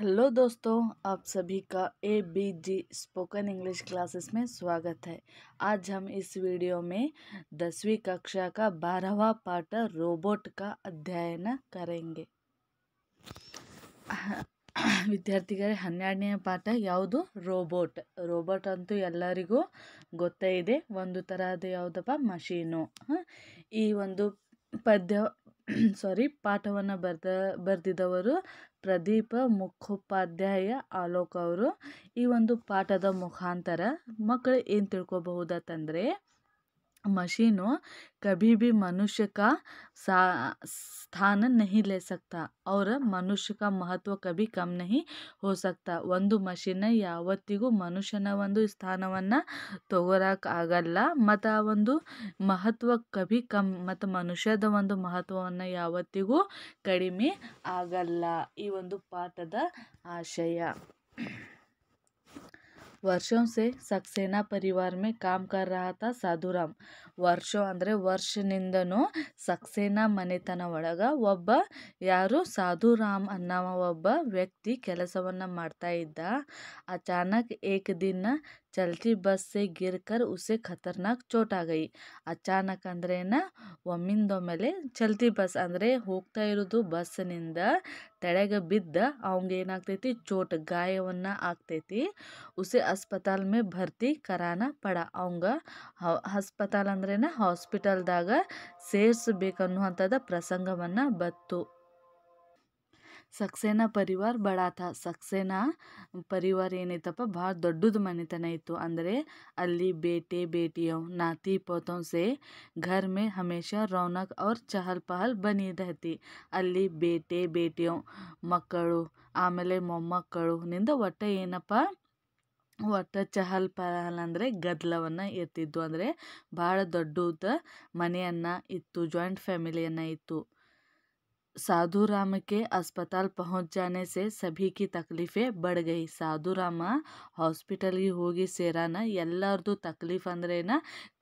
hello दोस्तों आप सभी का A B G spoken English classes में स्वागत है आज हम इस वीडियो में दसवीं कक्षा का बारहवा पाठ रोबोट का ಅಧ್ಯಯನ करेंगे ವಿದ್ಯಾರ್ಥಿಗಳೇ ಹನ್ನೆರಡನೇ ಪಾಠ ಯಾವುದು ರೋಬೋಟ್ ರೋಬೋಟ್ ಅಂತೂ ಎಲ್ಲರಿಗೂ ಗೊತ್ತೇ ಇದೆ ಒಂದು ಥರದ ಯಾವುದಪ್ಪ ಮಷೀನು ಈ ಒಂದು ಪದ್ಯ ಸಾರಿ ಪಾಠವನ್ನು ಬರೆದ ಬರೆದಿದ್ದವರು ಪ್ರದೀಪ ಮುಖೋಪಾಧ್ಯಾಯ ಆಲೋಕ್ ಅವರು ಈ ಒಂದು ಪಾಠದ ಮುಖಾಂತರ ಮಕ್ಕಳು ಏನು ತಿಳ್ಕೊಬಹುದಾಯ್ತಂದ್ರೆ ಮಷೀನು कभी भी मनुष्य का ಸ್ಥಾನ नहीं ले सकता और मनुष्य का महत्व कभी कम नहीं ಒಂದು ಮಷೀನ್ ಯಾವತ್ತಿಗೂ ಮನುಷ್ಯನ ಒಂದು ಸ್ಥಾನವನ್ನು ಆಗಲ್ಲ ಮತ್ತು ಆ ಒಂದು ಮಹತ್ವ ಕಭಿ ಕಮ್ ಮತ್ತು ಮನುಷ್ಯದ ಒಂದು ಮಹತ್ವವನ್ನು ಯಾವತ್ತಿಗೂ ಕಡಿಮೆ ಆಗಲ್ಲ ಈ ಒಂದು ಪಾಠದ ಆಶಯ ವರ್ಷೋ ಸೆ ಸಕ್ಸೇನಾ ಪರಿವಾರ ಮೇ ಕಾಮ ಸಾಧುರಾಮ್ ವರ್ಷ ಅಂದರೆ ವರ್ಷನಿಂದನೂ ಸಕ್ಸೇನಾ ಮನೆತನ ಒಳಗ ಒಬ್ಬ ಯಾರು ಸಾಧುರಾಮ್ ಅನ್ನೋ ಒಬ್ಬ ವ್ಯಕ್ತಿ ಕೆಲಸವನ್ನು ಮಾಡ್ತಾ ಇದ್ದ ಅಚಾನಕ್ ಏಕದಿನ ಚಲ್ತಿ बस ಗಿರ್ಕರ್ ಉಸೆ ಖತರ್ನಾಕ್ खतरनाक चोट ಅಚಾನಕ್ ಅಂದ್ರೇನ ಒಮ್ಮಿಂದೊಮ್ಮೆಲೆ ಚಲ್ತಿ ಬಸ್ ಅಂದರೆ ಹೋಗ್ತಾ ಇರೋದು ಬಸ್ನಿಂದ ತೆಳಗೆ ಬಿದ್ದ ಅವಂಗೆ ಏನಾಗ್ತೈತಿ ಚೋಟ್ ಗಾಯವನ್ನು ಆಗ್ತೈತಿ ಉಸೆ ಅಸ್ಪತಾಲ್ ಮೇ ಭರ್ತಿ ಕರಾನ ಪಡ ಅವಂಗ ಹಸ್ಪತಾಲ್ ಅಂದ್ರೇನ ಹಾಸ್ಪಿಟಲ್ದಾಗ ಸೇರಿಸಬೇಕನ್ನುವಂಥದ್ದು ಪ್ರಸಂಗವನ್ನು ಬತ್ತು ಸಕ್ಸೇನಾ ಪರಿವಾರ ಬಡಾತ ಸಕ್ಸೇನಾ ಪರಿವಾರ ಏನೈತಪ್ಪ ಭಾಳ ದೊಡ್ಡದು ಮನೆತನ ಇತ್ತು ಅಂದರೆ ಅಲ್ಲಿ ಬೇಟೆ ಬೇಟಿಯವ್ ನಾತಿ ಪೋತವ್ ಸೆ ಘರ್ ಮೇ ಹಮೇಶ ರೌನಕ್ ಅವ್ರ ಚಹಲ್ ಪಹಲ್ ಬನಿ ಅಲ್ಲಿ ಬೇಟೆ ಬೇಟಿಯವ್ ಮಕ್ಕಳು ಆಮೇಲೆ ಮೊಮ್ಮಕ್ಕಳು ನಿಂದ ಒಟ್ಟು ಏನಪ್ಪ ಒಟ್ಟು ಚಹಲ್ ಪಹಲ್ ಅಂದರೆ ಗದ್ದಲವನ್ನು ಇರ್ತಿದ್ದು ಅಂದರೆ ಭಾಳ ದೊಡ್ಡದ ಮನೆಯನ್ನು ಇತ್ತು ಜಾಯಿಂಟ್ ಫ್ಯಾಮಿಲಿಯನ್ನು ಇತ್ತು साधूराम के अस्पताल पहुंचाने से सभी ತಕ್ಲಿಫೆ ತಕಲೀಫೆ ಬಡ್ಗೈ ಸಾಧುರಾಮ ಹಾಸ್ಪಿಟಲ್ಗೆ ಹೋಗಿ ಸೇರಾನ ಎಲ್ಲರದು ತಕ್ಲೀಫ್ ಅಂದ್ರೇನ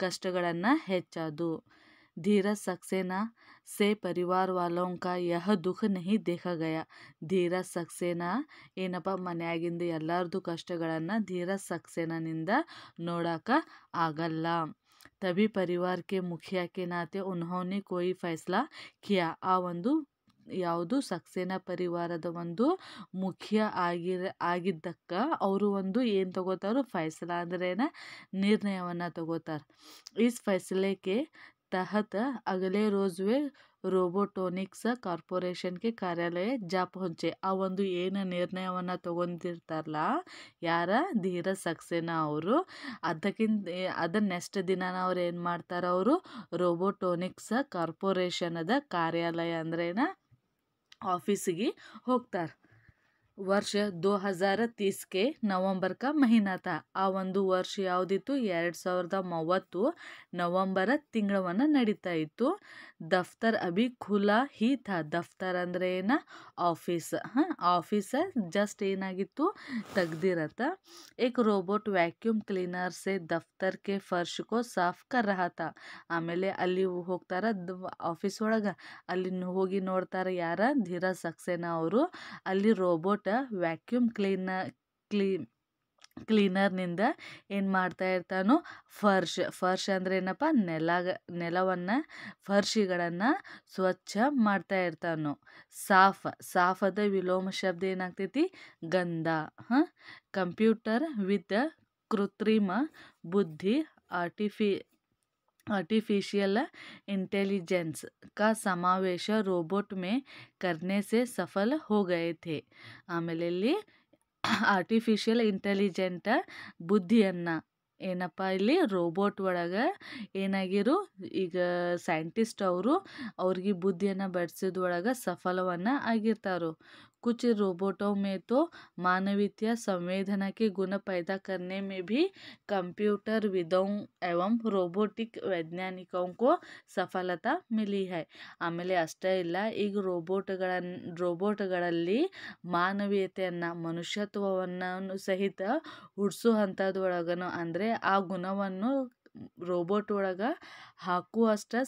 ಕಷ್ಟಗಳನ್ನು ಹೆಚ್ಚಾದು ಧೀರ सक्सेना से परिवार वालों का यह दुख नहीं देखा ಸಕ್ಸೇನಾ ಏನಪ್ಪ ಮನೆಯಾಗಿಂದ ಎಲ್ಲರದು ಕಷ್ಟಗಳನ್ನು ಧೀರ ಸಕ್ಸೇನಿಂದ ನೋಡೋಕ ಆಗಲ್ಲ तभी ಪರಿವಾರಕ್ಕೆ के मुखिया के नाते ಆ ಒಂದು ಯಾವುದು ಸಕ್ಸೇನಾ ಪರಿವಾರದ ಒಂದು ಮುಖ್ಯ ಆಗಿರ ಆಗಿದ್ದಕ್ಕ ಅವರು ಒಂದು ಏನು ತಗೋತಾರು ಫೈಸಲ ಅಂದ್ರೇನ ನಿರ್ಣಯವನ್ನು ತಗೋತಾರೆ ಈ ಫೈಸಲೆಗೆ ತಹತ್ ಅಗಲೇ रोज ರೋಬೋಟೋನಿಕ್ಸ್ ಕಾರ್ಪೊರೇಷನ್ಗೆ ಕಾರ್ಯಾಲಯ ಜಾಪ್ ಹೊಂಚೆ ಆ ಒಂದು ಏನು ನಿರ್ಣಯವನ್ನು ತೊಗೊಂಡಿರ್ತಾರಲ್ಲ ಯಾರ ಧೀರ ಸಕ್ಸೇನಾ ಅವರು ಅದಕ್ಕಿಂತ ಅದ ನೆಕ್ಸ್ಟ್ ದಿನನ ಅವ್ರು ಏನು ಮಾಡ್ತಾರೆ ಅವರು ರೋಬೋಟೋನಿಕ್ಸ್ ಕಾರ್ಪೊರೇಷನದ ಕಾರ್ಯಾಲಯ ಅಂದ್ರೇನ ಆಫೀಸಿಗೆ ಹೋಗ್ತಾರೆ ವರ್ಷ ದೋ ಹಜಾರ ತೀಸ್ಗೆ ನವಂಬರ್ಕ ಮಹಿನಾತ ಆ ಒಂದು ವರ್ಷ ಯಾವುದಿತ್ತು ಎರಡು ಸಾವಿರದ ಮೂವತ್ತು ನವಂಬರ ತಿಂಗಳವನ್ನು ನಡೀತಾ ಇತ್ತು ದಫ್ತರ್ ಅಭಿ ಖುಲಾ ಹೀ ದಫ್ತರ್ ಅಂದರೆ ಏನ ಆಫೀಸ್ ಹಾಂ ಆಫೀಸ ಜಸ್ಟ್ ಏನಾಗಿತ್ತು ತೆಗ್ದಿರತ್ತ ಏಕ್ ರೋಬೋಟ್ ವ್ಯಾಕ್ಯೂಮ್ ಕ್ಲೀನರ್ಸೆ ದಫ್ತರ್ಕೆ ದಫ್ತರ್ ಫರ್ಶ್ಕೋ ಸಾಫ್ ಕರ್ ಆಮೇಲೆ ಅಲ್ಲಿ ಹೋಗ್ತಾರ ಆಫೀಸ್ ಒಳಗೆ ಅಲ್ಲಿ ಹೋಗಿ ನೋಡ್ತಾರೆ ಯಾರ ಧೀರ ಸಕ್ಸೇನಾ ಅವರು ಅಲ್ಲಿ ರೋಬೋಟ್ ವ್ಯಾಕ್ಯೂಮ್ ಕ್ಲೀನರ್ ಕ್ಲೀ ಕ್ಲೀನರ್ನಿಂದ ಏನು ಮಾಡ್ತಾ ಇರ್ತಾನೋ ಫರ್ಶ್ ಫರ್ಶ್ ಅಂದರೆ ಏನಪ್ಪ ನೆಲ ನೆಲವನ್ನು ಫರ್ಶಿಗಳನ್ನು ಸ್ವಚ್ಛ ಮಾಡ್ತಾ ಇರ್ತಾನೋ ಸಾಫ್ ಸಾಫದ ವಿಲೋಮ ಶಬ್ದ ಏನಾಗ್ತೈತಿ ಗಂಧ ಹಾಂ ಕಂಪ್ಯೂಟರ್ ವಿತ್ ಕೃತ್ರಿಮ ಬುದ್ಧಿ ಆರ್ಟಿಫಿ आर्टिफिशियल इंटेलिजेंस का समावेश रोबोट में करने से सफल हो गए थे ಆಮೇಲೆ ಇಲ್ಲಿ ಆರ್ಟಿಫಿಷಿಯಲ್ ಇಂಟೆಲಿಜೆಂಟ ಬುದ್ಧಿಯನ್ನು ಏನಪ್ಪ ಇಲ್ಲಿ ರೋಬೋಟ್ ಒಳಗೆ ಏನಾಗಿರು ಈಗ ಸೈಂಟಿಸ್ಟ್ ಅವರು ಅವ್ರಿಗೆ ಬುದ್ಧಿಯನ್ನು ಬಡ್ಸಿದೊಳಗೆ ಸಫಲವನ್ನು ಆಗಿರ್ತಾರೆ कुछ रोबोटों में तो मानवीय ಗುಣ ಪೈದಾ गुण पैदा ಕಂಪ್ಯೂಟರ್ में भी ರೋಬೋಟಿಕ್ विदों ಸಫಲತಾ ಮಿಲಿ ಹೈ ಆಮೇಲೆ ಅಷ್ಟೇ ಇಲ್ಲ ಈಗ ರೋಬೋಟ್ಗಳನ್ನು ರೋಬೋಟ್ಗಳಲ್ಲಿ ಮಾನವೀಯತೆಯನ್ನು ಮನುಷ್ಯತ್ವವನ್ನು ಸಹಿತ ಹುಟ್ಟಿಸೋ ಅಂಥದ್ರೊಳಗೂ ಅಂದರೆ ಆ ಗುಣವನ್ನು ರೋಬೋಟ್ ಒಳಗೆ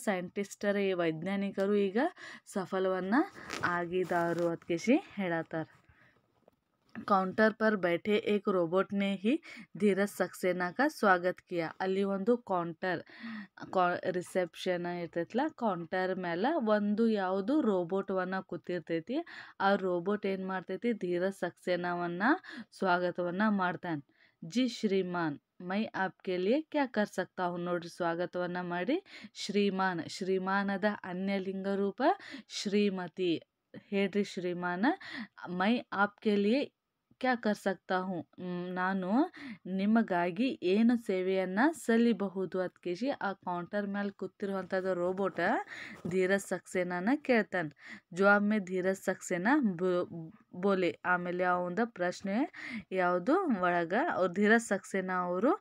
ಸೈಂಟಿಸ್ಟರ ಈ ವೈಜ್ಞಾನಿಕರು ಈಗ ಸಫಲವನ್ನು ಆಗಿದಾರು ಅದ್ಕೇಶಿ ಹೇಳತ್ತಾರ ಕೌಂಟರ್ ಪರ್ ಬೈಠೆ ಏಕ್ ರೋಬೋಟ್ನೇ ಹಿ ಧೀರಜ್ ಸಕ್ಸೇನಾಕ सक्सेना का ಅಲ್ಲಿ ಒಂದು ಕೌಂಟರ್ ರಿಸೆಪ್ಷನ್ ಇರ್ತೈತಲ್ಲ ಕೌಂಟರ್ ಮೇಲೆ ಒಂದು ಯಾವುದು ರೋಬೋಟವನ್ನು ಕೂತಿರ್ತೈತಿ ಆ ರೋಬೋಟ್ ಏನು ಮಾಡ್ತೈತಿ ಧೀರ ಸಕ್ಸೇನವನ್ನು ಸ್ವಾಗತವನ್ನು ಮಾಡ್ತಾನೆ ಜಿ ಶ್ರೀಮಾನ್ ಮೈ ಆಪ್ಕೆ ಲಿಯೇ ಕ್ಯಾ ಕರ್ ಸಕ್ತಾ ನೋಡ್ರಿ ನೋಡಿರಿ ಸ್ವಾಗತವನ್ನು ಮಾಡಿ ಶ್ರೀಮಾನ್ ಶ್ರೀಮಾನದ ಅನ್ಯಲಿಂಗ ರೂಪ ಶ್ರೀಮತಿ ಹೇಳ್ರಿ ಶ್ರೀಮಾನ ಮೈ ಆಪ್ಕೆಲಿಯೇ ಕ್ಯಾ ಸಕ್ತಾ ಹ್ಞೂ ನಾನು ನಿಮಗಾಗಿ ಏನು ಸೇವೆಯನ್ನು ಸಲ್ಲಿಬಹುದು ಅದ್ಕೇಶಿ ಆ ಕೌಂಟರ್ ಮೇಲೆ ಕೂತಿರುವಂಥದ್ದು ರೋಬೋಟ ಧೀರಜ್ ಸಕ್ಸೇನಾನ ಕೇಳ್ತಾನೆ ಜವಾಬ್ ಮೇ ಧೀರಜ್ ಸಕ್ಸೇನಾ ಬೋಲೆ ಆಮೇಲೆ ಅವಂದ ಪ್ರಶ್ನೆ ಯಾವುದು ಒಳಗೆ ಅವ್ರು ಧೀರಜ್ ಸಕ್ಸೇನಾ ಅವರು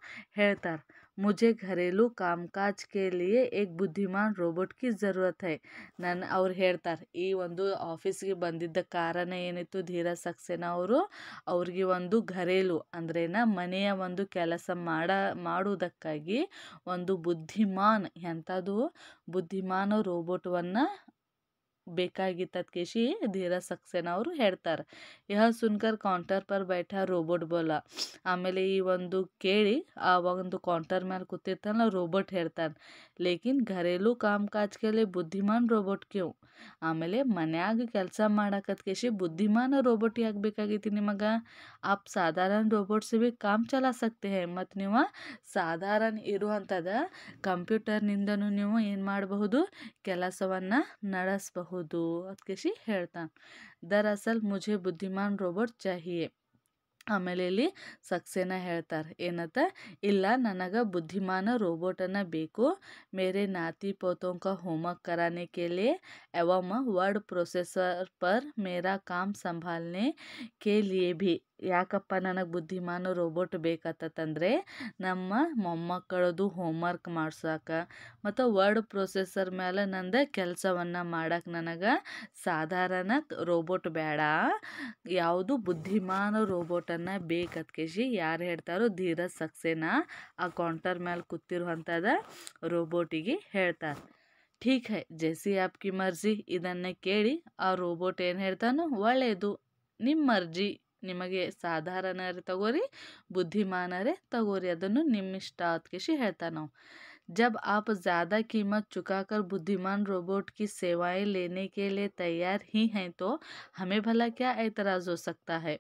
ಹೇಳ್ತಾರೆ ಮುಜೆ ಘರೇಲು ಕಾಮ್ ಕಾಜ್ ಕೇಳಿಯೇ ಏಕ್ ಬುದ್ಧಿಮಾನ್ ರೋಬೋಟ್ ಕಿ ಜರೂರತ್ ಹೈ ನನ್ನ ಅವ್ರು ಹೇಳ್ತಾರೆ ಈ ಒಂದು ಆಫೀಸ್ಗೆ ಬಂದಿದ್ದ ಕಾರಣ ಏನಿತ್ತು ಧೀರ ಸಕ್ಸೇನಾ ಅವರು ಅವ್ರಿಗೆ ಒಂದು ಘರೇಲು ಅಂದ್ರೇನ ಮನೆಯ ಒಂದು ಕೆಲಸ ಮಾಡ ಮಾಡುವುದಕ್ಕಾಗಿ ಒಂದು ಬುದ್ಧಿಮಾನ್ ಎಂಥದ್ದು ಬುದ್ಧಿಮಾನ್ ರೋಬೋಟ್ವನ್ನು ಬೇಕಾಗಿತ್ತದ ಕೇಶಿ ಧೀರ ಸಕ್ಸೇನಾ ಅವರು ಹೇಳ್ತಾರೆ ಯಹ ಸುನ್ಕರ್ ಕೌಂಟರ್ ಪರ್ ಬೈಠ ರೋಬೋಟ್ ಬೋಲ ಆಮೇಲೆ ಈ ಒಂದು ಕೇಳಿ ಆ ಒಂದು ಕೌಂಟರ್ ಮೇಲೆ ಕೂತಿರ್ತಾನಲ್ಲ ರೋಬೋಟ್ ಹೇಳ್ತಾನೆ ಲೇಕಿನ್ ಘರೇಲು ಕಾಮ್ ಕಾಜ್ ಕೇಳಿ ಬುದ್ಧಿಮಾನ್ ರೋಬೋಟ್ ಕೇವು ಆಮೇಲೆ ಮನ್ಯಾಗ ಕೆಲಸ ಮಾಡಕತ್ ಕೇಶಿ ಬುದ್ಧಿಮಾನ ರೋಬೋಟ್ ಯಾಕೆ ಬೇಕಾಗೈತಿ ನಿಮಗೆ ಆಪ್ ಸಾಧಾರಣ ರೋಬೋಟ್ಸ್ ಭೀ ಕಾಮ್ ಚಲಾ ಸಕ್ತೆ ಹೇ ಮತ್ತು ನೀವು ಸಾಧಾರಣ ಇರುವಂಥದ ಕಂಪ್ಯೂಟರ್ನಿಂದನೂ ನೀವು ಏನು ಮಾಡಬಹುದು ಕೆಲಸವನ್ನು ನಡೆಸಬಹುದು ಹೋಗಬಹುದು ಅದ್ಕೇಶಿ ಹೇಳ್ತಾನೆ ದರ್ ಅಸಲ್ ಮುಜೆ ಬುದ್ಧಿಮಾನ್ ರೋಬೋಟ್ ಚಾಹಿಯೇ ಆಮೇಲೆ ಇಲ್ಲಿ ಸಕ್ಸೇನ ಹೇಳ್ತಾರೆ ಏನತ್ತ ಇಲ್ಲ ನನಗೆ ಬುದ್ಧಿಮಾನ ರೋಬೋಟನ್ನು ಬೇಕು ಮೇರೆ ನಾತಿ ಪೋತೋಂಕ ಹೋಮ್ವರ್ಕ್ ಕರಾನೆ ಕೇಲಿ ಎವಂ ವರ್ಡ್ ಪ್ರೊಸೆಸರ್ ಪರ್ ಮೇರಾ ಕಾಮ್ ಸಂಭಾಲನೆ ಕೆ ಲಿಯೇ ಭಿ ಯಾಕಪ್ಪ ನನಗೆ ಬುದ್ಧಿಮಾನ ರೋಬೋಟ್ ಬೇಕಾತಂದರೆ ನಮ್ಮ ಮೊಮ್ಮಕ್ಕಳದು ಹೋಮ್ವರ್ಕ್ ಮಾಡ್ಸೋಕೆ ಮತ್ತು ವರ್ಡ್ ಪ್ರೊಸೆಸರ್ ಮೇಲೆ ನಂದು ಕೆಲಸವನ್ನು ಮಾಡಕ್ಕೆ ನನಗೆ ಸಾಧಾರಣ ರೋಬೋಟ್ ಬೇಡ ಯಾವುದು ಬುದ್ಧಿಮಾನ ರೋಬೋಟನ್ನು ಬೇಕತ್ಕೇಶಿ ಯಾರು ಹೇಳ್ತಾರೋ ಧೀರ ಸಕ್ಸೇನಾ ಆ ಕೌಂಟರ್ ಮೇಲೆ ಕೂತಿರುವಂಥದ ರೋಬೋಟಿಗೆ ಹೇಳ್ತಾರೆ ಠೀಕ್ ಹೈ ಜೆಸಿ ಆಪ್ಕಿ ಮರ್ಜಿ ಇದನ್ನು ಕೇಳಿ ಆ ರೋಬೋಟ್ ಏನು ಹೇಳ್ತಾನೋ ಒಳ್ಳೆಯದು ನಿಮ್ಮ ಮರ್ಜಿ ನಿಮಗೆ ಸಾಧಾರಣರೇ ತಗೋರಿ ಬುದ್ಧಿಮಾನರೇ ತಗೋರಿ ಅದನ್ನು ನಿಮ್ಮಿಷ್ಟ ಅತ್ಕೇಶಿ ನಾವು जब आप ज़्यादा कीमत चुकाकर बुद्धिमान रोबोट की सेवाएं लेने के लिए तैयार ही हैं तो हमें भला क्या ऐतराज़ हो सकता है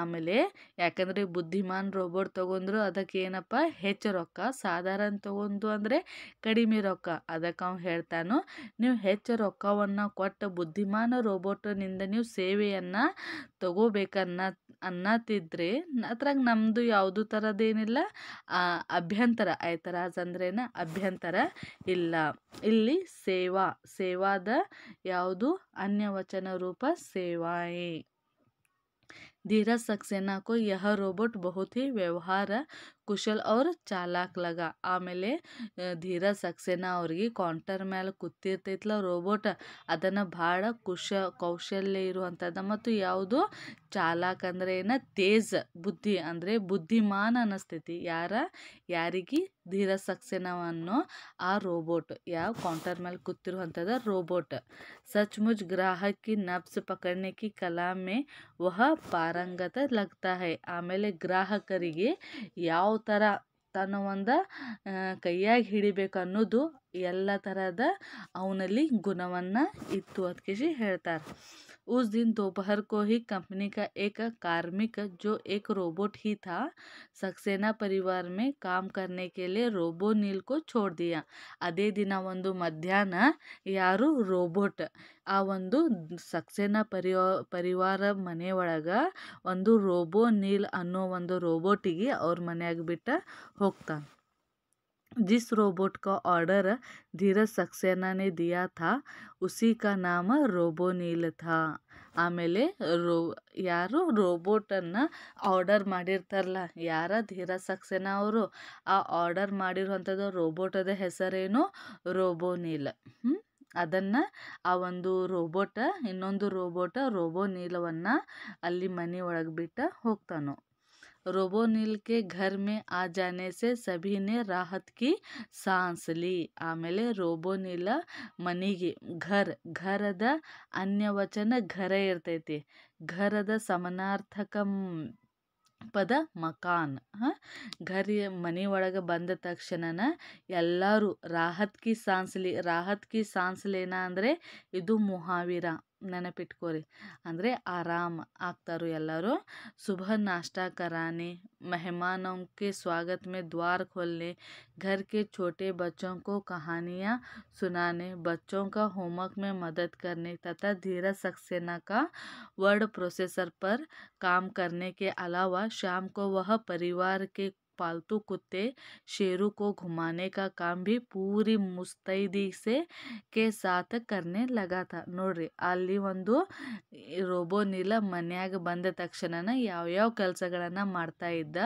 ಆಮೇಲೆ ಯಾಕಂದರೆ ಬುದ್ಧಿಮಾನ್ ರೋಬೋಟ್ ತೊಗೊಂಡ್ರು ಅದಕ್ಕೆ ಏನಪ್ಪ ಹೆಚ್ಚು ರೊಕ್ಕ ಸಾಧಾರಣ ತೊಗೊಂಡು ಅಂದರೆ ಕಡಿಮೆ ರೊಕ್ಕ ಅದಕ್ಕೆ ಅವ್ನು ಹೇಳ್ತಾನು ನೀವು ಹೆಚ್ಚು ರೊಕ್ಕವನ್ನು ಕೊಟ್ಟು ಬುದ್ಧಿಮಾನ ರೋಬೋಟ್ನಿಂದ ನೀವು ಸೇವೆಯನ್ನು ತಗೋಬೇಕನ್ನ ಅನ್ನತ್ತಿದ್ರೆ ಅದ್ರಾಗ ನಮ್ಮದು ಯಾವುದು ಥರದ್ದೇನಿಲ್ಲ ಅಭ್ಯಂತರ ಐತರಾಜ್ ಅಂದ್ರೇನ ಅಭ್ಯ ಅಭ್ಯಂತರ ಇಲ್ಲ ಇಲ್ಲಿ ಸೇವಾ ಸೇವಾದ ಯಾವುದು ಅನ್ಯವಚನ ರೂಪ ಸೇವಾಯೇ ಧೀರ सक्सेना ಯಹ ರೋಬೋಟ್ ಬಹುತಿ ವ್ಯವಹಾರ ಕುಶಲ್ ಅವ್ರ ಚಾಲಾಕ್ ಲಗ ಆಮೇಲೆ ಧೀರ ಸಕ್ಸೇನಾ ಅವ್ರಿಗೆ ಕೌಂಟರ್ ಮೇಲೆ ಕೂತಿರ್ತೈತಲ್ಲ ರೋಬೋಟ್ ಅದನ್ನು ಭಾಳ ಕುಶ ಕೌಶಲ್ಯ ಇರುವಂಥದ್ದು ಮತ್ತು ಯಾವುದು ಚಾಲಾಕ್ ಅಂದರೆ ಏನು ತೇಜ್ ಬುದ್ಧಿ ಅಂದರೆ ಬುದ್ಧಿಮಾನ್ ಅನ್ನಿಸ್ತೈತಿ ಯಾರ ಯಾರಿಗೆ ಧೀರ ಸಕ್ಸೇನವನ್ನು ಆ ರೋಬೋಟ್ ಯಾವ ಕೌಂಟರ್ ಮೇಲೆ ಕೂತಿರುವಂಥದ್ದು ರೋಬೋಟ್ ಸಚ್ಮುಚ್ ಗ್ರಾಹಕಿ ನಬ್ಸ್ ಪಕಡ್ನೆಕಿ ಕಲಾಮೆ ವಹ ಪಾರಂಗತ ಲಗ್ತಾ ಹೈ ಆಮೇಲೆ ಗ್ರಾಹಕರಿಗೆ ಯಾವ ಥರ ತನ್ನ ಒಂದು ಕೈಯಾಗಿ ಹಿಡಿಬೇಕು ಅನ್ನೋದು ಎಲ್ಲ ಥರದ ಅವನಲ್ಲಿ ಗುಣವನ್ನು ಇತ್ತು ಅದಕ್ಕೆ ಹೇಳ್ತಾರೆ उस दिन दोपहर को ही कंपनी का एक कार्मिक जो एक रोबोट ही था सक्सेना परिवार में काम करने के लिए रोबो नील को छोड़ दिया अदे दिन वो मध्यान यार रोबोट आव सक्सेना परिवार परिवार मनोग वो रोबो नील अोबोटी और मन बिट हो जिस रोबोट का ऑर्डर धीरज सक्सेना ने दिया था उसी का नाम ರೋಬೋನೀಲ್ ಥಾ ಆಮೇಲೆ ರೋ ಯಾರು ರೋಬೋಟನ್ನು ಆರ್ಡರ್ ಮಾಡಿರ್ತಾರಲ್ಲ ಯಾರ ಧೀರ ಸಕ್ಸೇನಾ ಅವರು ಆ ಆರ್ಡರ್ ಮಾಡಿರುವಂಥದ್ದು ರೋಬೋಟದ ಹೆಸರೇನು ರೋಬೋನೀಲ್ ಅದನ್ನು ಆ ಒಂದು ರೋಬೋಟ ಇನ್ನೊಂದು ರೋಬೋಟ ರೋಬೋನೀಲವನ್ನು ಅಲ್ಲಿ ಮನೆ ಒಳಗೆ ಬಿಟ್ಟು ಹೋಗ್ತಾನೋ ರೋಬೋನಿಲ್ ಕೆ घर ಮೇ आ जाने से ಸಭಿ ರಾಹತ್ ಕಿ ಸಾಂಸ್ ಲಿ ಆಮೇಲೆ ರೋಬೋನಿಲ ಮನಿಗೆ ಘರ್ ಘರದ ಅನ್ಯವಚನ ಘರ ಇರ್ತೈತಿ ಘರದ ಸಮನಾರ್ಥಕ ಪದ ಮಕಾನ್ ಘರ್ ಮನೆ ಒಳಗೆ ಬಂದ ತಕ್ಷಣನ ಎಲ್ಲರೂ ರಾಹತ್ ಕಿ ರಾಹತ್ಕಿ ರಾಹತ್ ಕಿ ಅಂದರೆ ಇದು ಮುಹಾವಿರ ನೆನಪಿಟ್ಕೋರಿ ಅಂದರೆ आराम ಆಗ್ತಾರು ಎಲ್ಲರೂ नाश्ता कराने मेहमानों के स्वागत में द्वार खोलने घर के छोटे बच्चों को कहानियाँ सुनाने बच्चों का होमवर्क में मदद करने तथा धीरज सक्सेना का वर्ड प्रोसेसर पर काम करने के अलावा शाम को वह परिवार के पालतू कुत्ते शेरू को घुमाने का काम भी पूरी से के ಕೆ ಸಾತ್ ಕರ್ನೆ ಲಗಾತ ನೋಡ್ರಿ ಅಲ್ಲಿ ಒಂದು ರೋಬೋನಿಲ ಮನ್ಯಾಗ ಬಂದ ತಕ್ಷಣನ ಯಾವ ಕೆಲಸಗಳನ್ನ ಮಾಡ್ತಾ ಇದ್ದ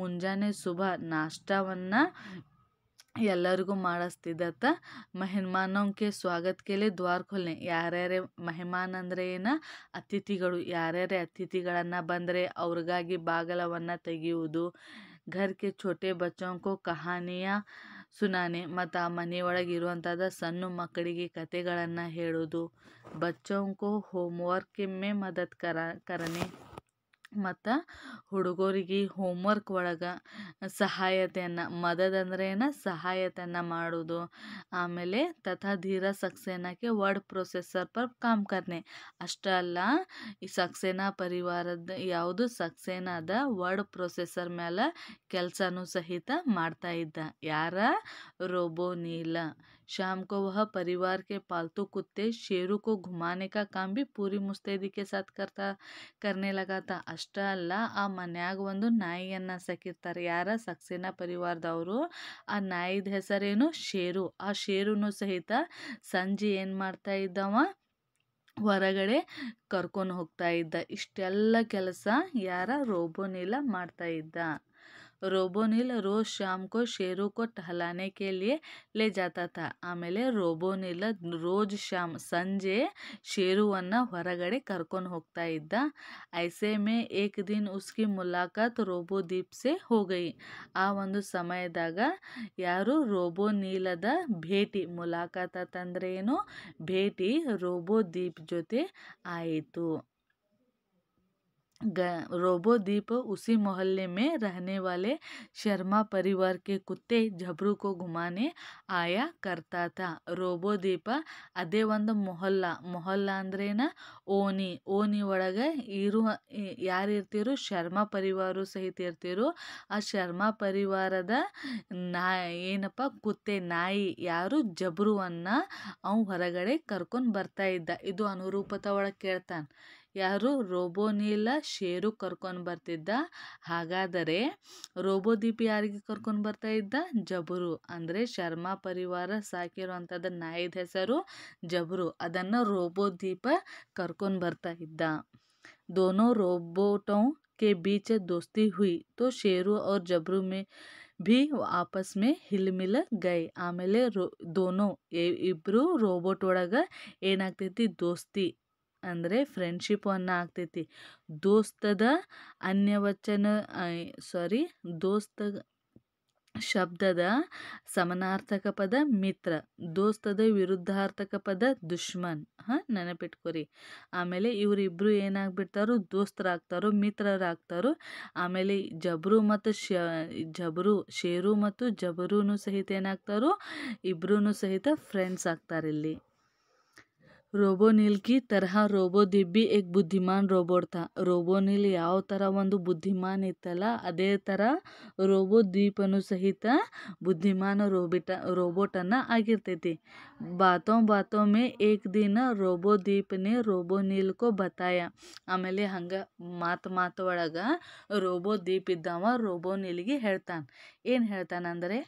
ಮುಂಜಾನೆ ಶುಭ ನಾಷ್ಟವನ್ನ ಎಲ್ಲರಿಗೂ ಮಾಡಿಸ್ತಿದ್ದತ್ತ ಮೆಹಮಾನಕ್ಕೆ ಸ್ವಾಗತ ಕೇಳಿ ದ್ವಾರ ಖೋಲ್ನೆ ಯಾರ್ಯಾರೇ ಮೆಹಮಾನ್ ಅಂದರೆ ಏನು ಅತಿಥಿಗಳು ಯಾರ್ಯಾರೇ ಅತಿಥಿಗಳನ್ನ ಬಂದರೆ ಅವ್ರಿಗಾಗಿ ಬಾಗಲವನ್ನು ತೆಗೆಯುವುದು घर के छोटे बच्चों को कहानिया सुनाने मत मनोद सण मकड़े कथे बच्चों को होंम वर्क में मदद करा करने ಮತ್ತು ಹುಡುಗರಿಗೆ ಹೋಮ್ವರ್ಕ್ ಒಳಗೆ ಸಹಾಯತೆಯನ್ನು ಮದದ್ ಅಂದರೆ ಏನು ಸಹಾಯತೆಯನ್ನು ಮಾಡೋದು ಆಮೇಲೆ ತಥಾ ಧೀರ ಸಕ್ಸೇನಾಕ್ಕೆ ವರ್ಡ್ ಪ್ರೊಸೆಸರ್ ಪರ್ ಕಾಮ್ ಕರ್ನೆ ಅಷ್ಟೇ ಅಲ್ಲ ಈ ಸಕ್ಸೇನಾ ಪರಿವಾರದ ಯಾವುದು ಸಕ್ಸೇನಾದ ವರ್ಡ್ ಪ್ರೊಸೆಸರ್ ಮೇಲೆ ಕೆಲಸನೂ ಸಹಿತ ಮಾಡ್ತಾ ಇದ್ದ ಯಾರ ರೋಬೋನೀಲ शाम को वह परिवार के पालतू कुत्ते शेरू को घुमाने का काम भी ಪೂರಿ ಮುಸ್ತೈದಿ ಸಾಥ್ ಕರ್ತ ಕರ್ನೆ ಲಗಾತ ಅಷ್ಟೇ ಅಲ್ಲ ಆ ಮನ್ಯಾಗ ಒಂದು ನಾಯಿಯನ್ನು ಸಕ್ಕಿರ್ತಾರೆ ಯಾರ ಸಕ್ಸೇನಾ ಪರಿವಾರದವರು ಆ ನಾಯಿದ ಹೆಸರೇನು ಶೇರು ಆ ಶೇರುನು ಸಹಿತ ಸಂಜೆ ಏನು ಮಾಡ್ತಾ ಇದ್ದವ ಹೊರಗಡೆ ಕರ್ಕೊಂಡು ಹೋಗ್ತಾ ಇದ್ದ ಇಷ್ಟೆಲ್ಲ ಕೆಲಸ ಯಾರ ರೋಬೋನಿಲ್ಲ ಮಾಡ್ತಾ ಇದ್ದ ರೋಬೋನಿಲ್ ರೋಜ್ ಶ್ಯಾಮ್ಕೊ ಶೇರು शेरों को टहलाने के ಆಮೇಲೆ ರೋಬೋನಿಲ ರೋಜ್ ಶ್ಯಾಮ್ ಸಂಜೆ ಶೇರುವನ್ನು ಹೊರಗಡೆ ಕರ್ಕೊಂಡು ಹೋಗ್ತಾ ಇದ್ದ ಐಸೆ ಮೇ ಏಕ್ ದಿನ್ ಉಸ್ಕಿ ಮುಲಾಕಾತ್ ರೋಬೋ ದೀಪ್ ಸೆ ಆ ಒಂದು ಸಮಯದಾಗ ಯಾರು ರೋಬೋ ನೀಲದ ಭೇಟಿ ಮುಲಾಕಾತ್ ಅಂತಂದ್ರೆ ಏನು ಭೇಟಿ ರೋಬೋ ದೀಪ್ ಜೊತೆ ಆಯಿತು ಗ ರೋಬೋ ದೀಪ ಉಸಿ मोहल्ले में रहने वाले शर्मा परिवार के कुत्ते झबरू को घुमाने ಆಯಾ ಕರ್ತಾತ ರೋಬೋದೀಪ ಅದೇ ಒಂದು ಮೊಹಲ್ಲ ಮೊಹಲ್ಲ ಅಂದ್ರೇನ ಓಣಿ ಓಣಿ ಒಳಗೆ ಇರುವ ಯಾರು ಇರ್ತಿರು ಶರ್ಮ ಪರಿವಾರು ಸಹಿತ ಇರ್ತಿರು ಆ ಶರ್ಮಾ ಪರಿವಾರದ ನಾ ಏನಪ್ಪ ಕುತ್ತೆ ನಾಯಿ ಯಾರು ಜಬ್ರುವನ್ನು ಅವು ಹೊರಗಡೆ ಕರ್ಕೊಂಡು ಬರ್ತಾ ಇದ್ದ ಇದು ಅನುರೂಪತ ಒಳಗೆ ಕೇಳ್ತಾನೆ ಯಾರು ರೋಬೋನಿಲ್ಲ ಶೇರು ಕರ್ಕೊಂಡು ಬರ್ತಿದ್ದ ಹಾಗಾದರೆ ರೋಬೋ ದೀಪ ಯಾರಿಗೆ ಕರ್ಕೊಂಡು ಬರ್ತಾ ಇದ್ದ ಜಬರು ಅಂದರೆ ಶರ್ಮಾ ಪರಿವಾರ ಸಾಕಿರುವಂಥದ್ದು ನಾಯಿದ ಹೆಸರು ಜಬರು ಅದನ್ನು ದೀಪ ಕರ್ಕೊಂಡು ಬರ್ತಾ ಇದ್ದ ದೋನೋ ರೋಬೋಟೋ ಕೆ ಬೀಚ ದೋಸ್ತಿ हुई ತೋ ಶೇರು ಅವ್ರ ಜಬರು ಮೇ ಭಿ ವಾಪಸ್ ಮೇ ಮಿಲ್ ಗೈ ಆಮೇಲೆ ರೋ ದೋನೋ ಇಬ್ಬರು ರೋಬೋಟ್ ಒಳಗೆ ಏನಾಗ್ತೈತಿ ದೋಸ್ತಿ ಅಂದರೆ ಫ್ರೆಂಡ್ಶಿಪ್ ಅನ್ನ ಆಗ್ತೈತಿ ದೋಸ್ತದ ಅನ್ಯವಚನ ಸಾರಿ ದೋಸ್ತ ಶಬ್ದದ ಸಮನಾರ್ಥಕ ಪದ ಮಿತ್ರ ದೋಸ್ತದ ವಿರುದ್ಧಾರ್ಥಕ ಪದ ದುಶ್ಮನ್ ಹಾಂ ನೆನಪಿಟ್ಕೋರಿ ಆಮೇಲೆ ಇವರಿಬ್ಬರು ಏನಾಗ್ಬಿಡ್ತಾರೋ ದೋಸ್ತರಾಗ್ತಾರೋ ಮಿತ್ರರಾಗ್ತಾರೋ ಆಮೇಲೆ ಜಬರು ಮತ್ತು ಶ ಜಬ್ರು ಶೇರು ಮತ್ತು ಜಬರೂ ಸಹಿತ ಏನಾಗ್ತಾರೋ ಇಬ್ಬರೂ ಸಹಿತ ಫ್ರೆಂಡ್ಸ್ ಆಗ್ತಾರೆ ಇಲ್ಲಿ ರೋಬೋನಿಲ್ ಕಿ ತರಹ ರೋಬೋ ದಿಬ್ಬಿ एक ಬುದ್ಧಿಮಾನ್ रोबोट ರೋಬೋ ರೋಬೋನಿಲ್ ಯಾವ ತರ ಒಂದು ಬುದ್ಧಿಮಾನ್ ಇತ್ತಲ್ಲ ಅದೇ ತರ ರೋಬೋ ದ್ವೀಪನು ಸಹಿತ ಬುದ್ಧಿಮಾನ ರೋಬಿಟ ರೋಬೋಟನ್ನು ಆಗಿರ್ತೈತಿ ಬಾತೋಂ ಬಾತೋಂ ಮೇ ಏಕ್ ದಿನ ರೋಬೋದೀಪನೆ ರೋಬೋನಿಲ್ಕೋ ಬತಾಯ ಆಮೇಲೆ ಹಂಗೆ ಮಾತು ಮಾತು ಒಳಗೆ ರೋಬೋದೀಪ್ ಇದ್ದವ ರೋಬೋನಿಲ್ಗೆ ಹೇಳ್ತಾನೆ ಏನು ಹೇಳ್ತಾನಂದರೆ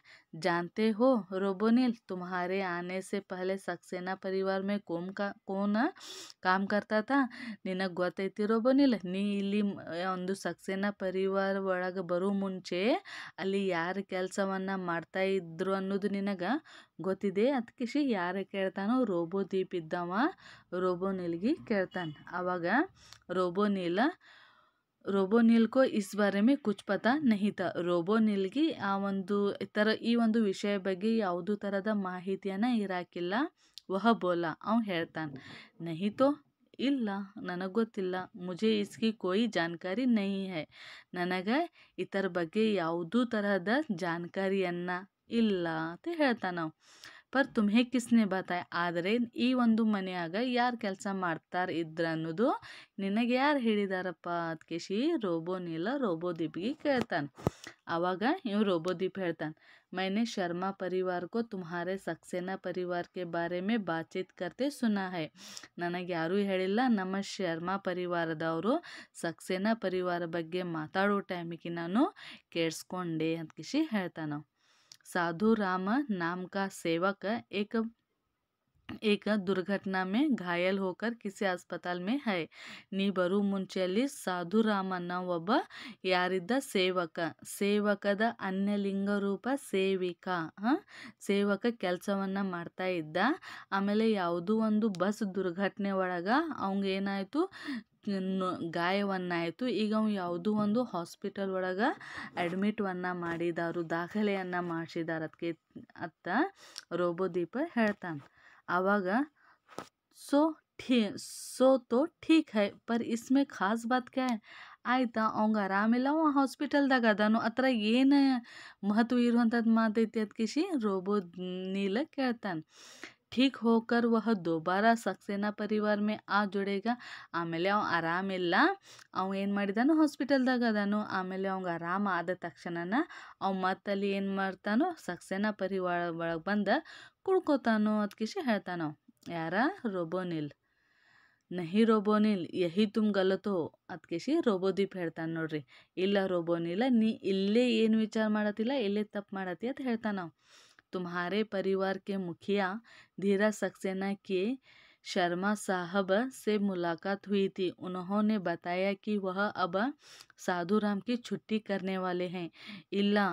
जानते हो रोबोनिल तुम्हारे आने से पहले सक्सेना परिवार में कौन का कौन काम करता था ನಿನಗೆ ಗೊತ್ತೈತಿ ರೋಬೋನಿಲ್ ನೀ ಇಲ್ಲಿ ಒಂದು ಸಕ್ಸೇನಾ ಪರಿವಾರ ಒಳಗೆ ಬರೋ ಮುಂಚೆ ಅಲ್ಲಿ ಯಾರು ಕೆಲಸವನ್ನು ಮಾಡ್ತಾ ಇದ್ರು ಅನ್ನೋದು ನಿನಗೆ ಗೊತ್ತಿದೆ ಅದಕ್ಕೆ ಯಾರು ಕೇಳ್ತಾನೋ ರೋಬೋ ದೀಪ್ ಇದ್ದವ ನಿಲ್ಗಿ ಕೇಳ್ತಾನೆ ರೋಬೋ ನೀಲ ರೋಬೋ ನೀಲ್ಕೋ ಇಸ್ ಬಾರೆ ಮೇ ಕುಚ್ ಪತ ನಹಿತ ನೀಲ್ಗಿ ಆ ಒಂದು ಥರ ಈ ಒಂದು ವಿಷಯ ಬಗ್ಗೆ ಯಾವುದೂ ಥರದ ಮಾಹಿತಿಯನ್ನು ಇರಾಕಿಲ್ಲ ವಹ ಬೋಲ ಅವ್ನು ಹೇಳ್ತಾನೆ ನಹಿತೋ ಇಲ್ಲ ನನಗೆ ಗೊತ್ತಿಲ್ಲ ಮುಜೆ ಇಸ್ಕಿ ಕೋಯಿ ಜಾನ್ಕಾರಿ ನೈ ಹೈ ನನಗೆ ಇತರ ಬಗ್ಗೆ ಯಾವುದೂ ತರಹದ ಜಾನ್ಕಾರಿಯನ್ನು ಇಲ್ಲ ಅಂತ ಹೇಳ್ತಾನೆ ನಾವು ಪರ್ ತುಮ್ಹೆ ಕಿಸ್ನೆ ಬರ್ತಾಯ ಆದರೆ ಈ ಒಂದು ಮನೆಯಾಗ ಯಾರು ಕೆಲಸ ಮಾಡ್ತಾರೆ ಇದ್ರ ಅನ್ನೋದು ನಿನಗೆ ಯಾರು ಹೇಳಿದಾರಪ್ಪ ಅದ್ಕೇಶಿ ರೋಬೋನಿಲ್ಲ ರೋಬೋದೀಪ್ಗೆ ಕೇಳ್ತಾನೆ ಆವಾಗ ಇವ್ ರೋಬೋದೀಪ್ ಹೇಳ್ತಾನೆ ಮೈನೆ ಶರ್ಮಾ ಪರಿವಾರ ತುಮಾರೆ ಸಕ್ಸೇನಾ ಪರಿವಾರಕ್ಕೆ ಬಾರೇ ಮೇ ಬಾತಚೀತ್ ಕರ್ತೆ ಸುನಾ ಹೈ ನನಗೆ ಯಾರೂ ಹೇಳಿಲ್ಲ ನಮ್ಮ ಶರ್ಮಾ ಪರಿವಾರದವರು ಸಕ್ಸೇನಾ ಪರಿವಾರ ಬಗ್ಗೆ ಮಾತಾಡೋ ಟೈಮಿಗೆ ನಾನು ಕೇಳಿಸ್ಕೊಂಡೆ ಅಂತ ಕಿಶಿ ಹೇಳ್ತಾನೆ साधूराम नाम का सेवक एक एक दुर्घटना में घायल होकर किसी अस्पताल में है ನೀಬರು ಮುಂಚೆಯಲ್ಲಿ ಸಾಧುರಾಮಣ್ಣ ಒಬ್ಬ ಯಾರಿದ್ದ ಸೇವಕ ಸೇವಕದ ಅನ್ಯಲಿಂಗ ರೂಪ ಸೇವಿಕ ಸೇವಕ ಕೆಲಸವನ್ನು ಮಾಡ್ತಾ ಇದ್ದ ಆಮೇಲೆ ಯಾವುದೋ ಒಂದು ಬಸ್ ದುರ್ಘಟನೆ ಒಳಗೆ ಅವಂಗೇನಾಯ್ತು ಗಾಯವನ್ನಾಯಿತು ಈಗ ಅವ ಯಾವುದೋ ಒಂದು ಹಾಸ್ಪಿಟಲ್ ಒಳಗೆ ಅಡ್ಮಿಟ್ವನ್ನು ಮಾಡಿದಾರು ದಾಖಲೆಯನ್ನು ಮಾಡಿಸಿದಾರ ಅದಕ್ಕೆ ಅತ್ತ ರೋಬೋದೀಪ ಹೇಳ್ತಾನೆ ಆವಾಗ ಸೊ ಠೀ ಸೊ ತೋ ಠೀಕ್ ಹೈ ಪರ್ ಇಸ್ಮೆ ಖಾಸ್ ಬಾತ್ ಕ್ಯಾ ಆಯಿತಾ ಅವಂಗೆ ಆರಾಮಿಲ್ಲ ಅವ ಹಾಸ್ಪಿಟಲ್ದಾಗ ಅದಾನು ಅತ್ರ ಏನು ಮಹತ್ವ ಇರುವಂಥದ್ದು ಮಾತೈತಿ ಅದಕ್ಕೆ ರೋಬೋ ನೀಲ ಕೇಳ್ತಾನೆ ठीक होकर वह दोबाರ ಸಕ್ಸೇನಾ ಪರಿವಾರ ಮೇ ಆ ಜೋಡಿಗೆ ಆಮೇಲೆ ಅವ ಆರಾಮಿಲ್ಲ ಅವ ಏನು ಮಾಡಿದಾನು ಹಾಸ್ಪಿಟಲ್ದಾಗ ಅದಾನು ಆಮೇಲೆ ಅವಂಗೆ ಆರಾಮ ಆದ ತಕ್ಷಣನ ಅವ ಮತ್ತಲ್ಲಿ ಏನು ಮಾಡ್ತಾನೋ ಸಕ್ಸೇನಾ ಪರಿವಾರ ಒಳಗೆ ಬಂದ ಕುಡ್ಕೋತಾನೋ ಅದ್ಕಿಸಿ ಹೇಳ್ತಾನೋ ಯಾರ ರೋಬೋನಿಲ್ ನಹಿ ರೋಬೋನಿಲ್ ಯಹಿ ತುಮ್ ಗಲತ್ತೋ ಅದಕ್ಕೆ ಅದ್ಕೇಶಿ ರೋಬೋದೀಪ್ ಹೇಳ್ತಾನೆ ನೋಡ್ರಿ ಇಲ್ಲ ರೋಬೋನಿಲ್ಲ ನೀ ಇಲ್ಲೇ ಏನು ವಿಚಾರ ಮಾಡತ್ತಿಲ್ಲ ಇಲ್ಲೇ ತಪ್ಪು ಮಾಡತ್ತಿ ಅಂತ ಹೇಳ್ತಾನೆ तुम्हारे परिवार के मुखिया धीरा सक्सेना के शर्मा साहब से मुलाकात हुई थी उन्होंने बताया कि वह अब साधुराम की छुट्टी करने वाले हैं इल्ला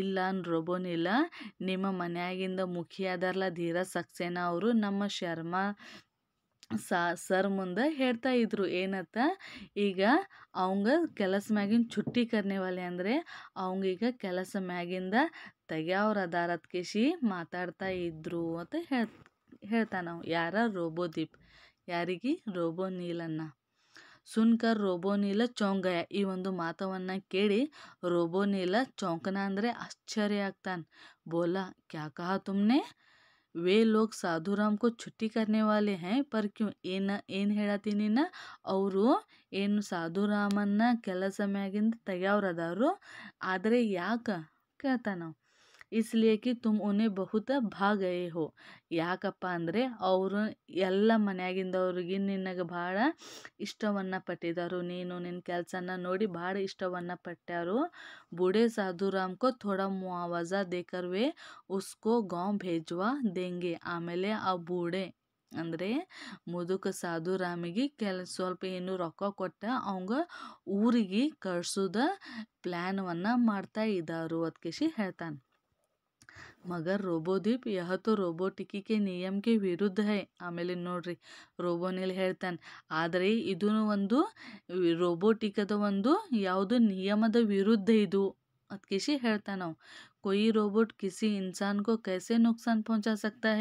ಇಲ್ಲ ಅನ್ರೊಬೋನಿಲ್ಲ ನಿಮ್ಮ मुखिया ಮುಖಿಯಾದರಲ್ಲ धीरा सक्सेना और नम शर्मा ಸಾ ಸರ್ ಮುಂದೆ ಹೇಳ್ತಾ ಇದ್ದರು ಏನತ್ತ ಈಗ ಅವಂಗ ಕೆಲಸ ಮ್ಯಾಗಿನ ಚುಟ್ಟಿ ಕರ್ನೇವಾಲೆ ಅಂದರೆ ಅವಂಗೀಗ ಕೆಲಸ ಮ್ಯಾಗಿಂದ ತೆಗ್ಯಾವ್ರ ಅದಾರತ್ ಕೇಶಿ ಮಾತಾಡ್ತಾ ಇದ್ದರು ಅಂತ ಹೇಳ್ ನಾವು ಯಾರ ರೋಬೋದೀಪ್ ಯಾರಿಗೆ ರೋಬೋ ನೀಲನ್ನ ಸುನ್ಕರ್ ನೀಲ ಚೌಂಗಯ ಈ ಒಂದು ಮಾತವನ್ನು ಕೇಳಿ ನೀಲ ಚೌಂಕನ ಅಂದರೆ ಆಶ್ಚರ್ಯ ಆಗ್ತಾನೆ ಬೋಲ ಕ್ಯಾಕಹ ತುಮ್ನೆ वे लोग साधुराम को छुट्टी करने वाले हैं पर ಕ್ಯೂ ಏನು ಏನು ಹೇಳತ್ತೀನಿ ನಾ ಅವರು ಏನು ಸಾಧುರಾಮನ್ನ ಕೆಲಸ ಮ್ಯಾಗಿಂದ ತೆಗ್ಯವ್ರು ಅದಾರು ಆದರೆ ಯಾಕೆ ಕೇಳ್ತಾ ನಾವು ಇಸ್ಲೇಕಿ कि ತುಮ್ ಬಹುತ ಭಾಗ ಹೋ ಯಾಕಪ್ಪ ಅಂದರೆ ಅವರು ಎಲ್ಲ ಮನೆಯಾಗಿಂದವ್ರಿಗೆ ನಿನಗೆ ಭಾಳ ಇಷ್ಟವನ್ನು ಪಟ್ಟಿದ್ದಾರು ನೀನು ನಿನ್ನ ಕೆಲಸನ ನೋಡಿ ಭಾಳ ಇಷ್ಟವನ್ನು ಪಟ್ಟ್ಯಾರು ಬುಡೆ ಸಾಧುರಾಮ್ಕೋ ಥೋಡ ಮುವಾವಜಾ ದೇಕರ್ವೆ ಉಸ್ಕೋ ಗಾಂ ಭೇಜ್ವಾ ದೆಂಗೆ ಆಮೇಲೆ ಆ ಬೂಡೆ ಅಂದರೆ ಮುದುಕ ಸಾಧುರಾಮಿಗೆ ಕೆಲ ಸ್ವಲ್ಪ ಏನು ರೊಕ್ಕ ಕೊಟ್ಟ ಅವಂಗ ಊರಿಗೆ ಕಳ್ಸೋದ ಪ್ಲ್ಯಾನವನ್ನು ಮಾಡ್ತಾ ಇದ್ದಾರು ಅದಕ್ಕೆ ಹೇಳ್ತಾನೆ ಮಗ ರೋಬೋದ್ವೀಪ್ ರೋಬೋ ಟಿಕಿಕೆ ನಿಯಮಕ್ಕೆ ವಿರುದ್ಧ ಹೈ ಆಮೇಲೆ ನೋಡ್ರಿ ರೋಬೋನಲ್ಲಿ ಹೇಳ್ತಾನೆ ಆದರೆ ಇದೂ ಒಂದು ರೋಬೋಟಿಕದ ಒಂದು ಯಾವುದು ನಿಯಮದ ವಿರುದ್ಧ ಇದು ಅದಕ್ಕೆ ಹೇಳ್ತಾನೆ ನಾವು ಕೊಯ್ ರೋಬೋಟ್ ಕಿಸಿ इंसान ಕೈಸೆ ನುಕ್ಸಾನ್ नुकसान ಪਹੁಂಚಾ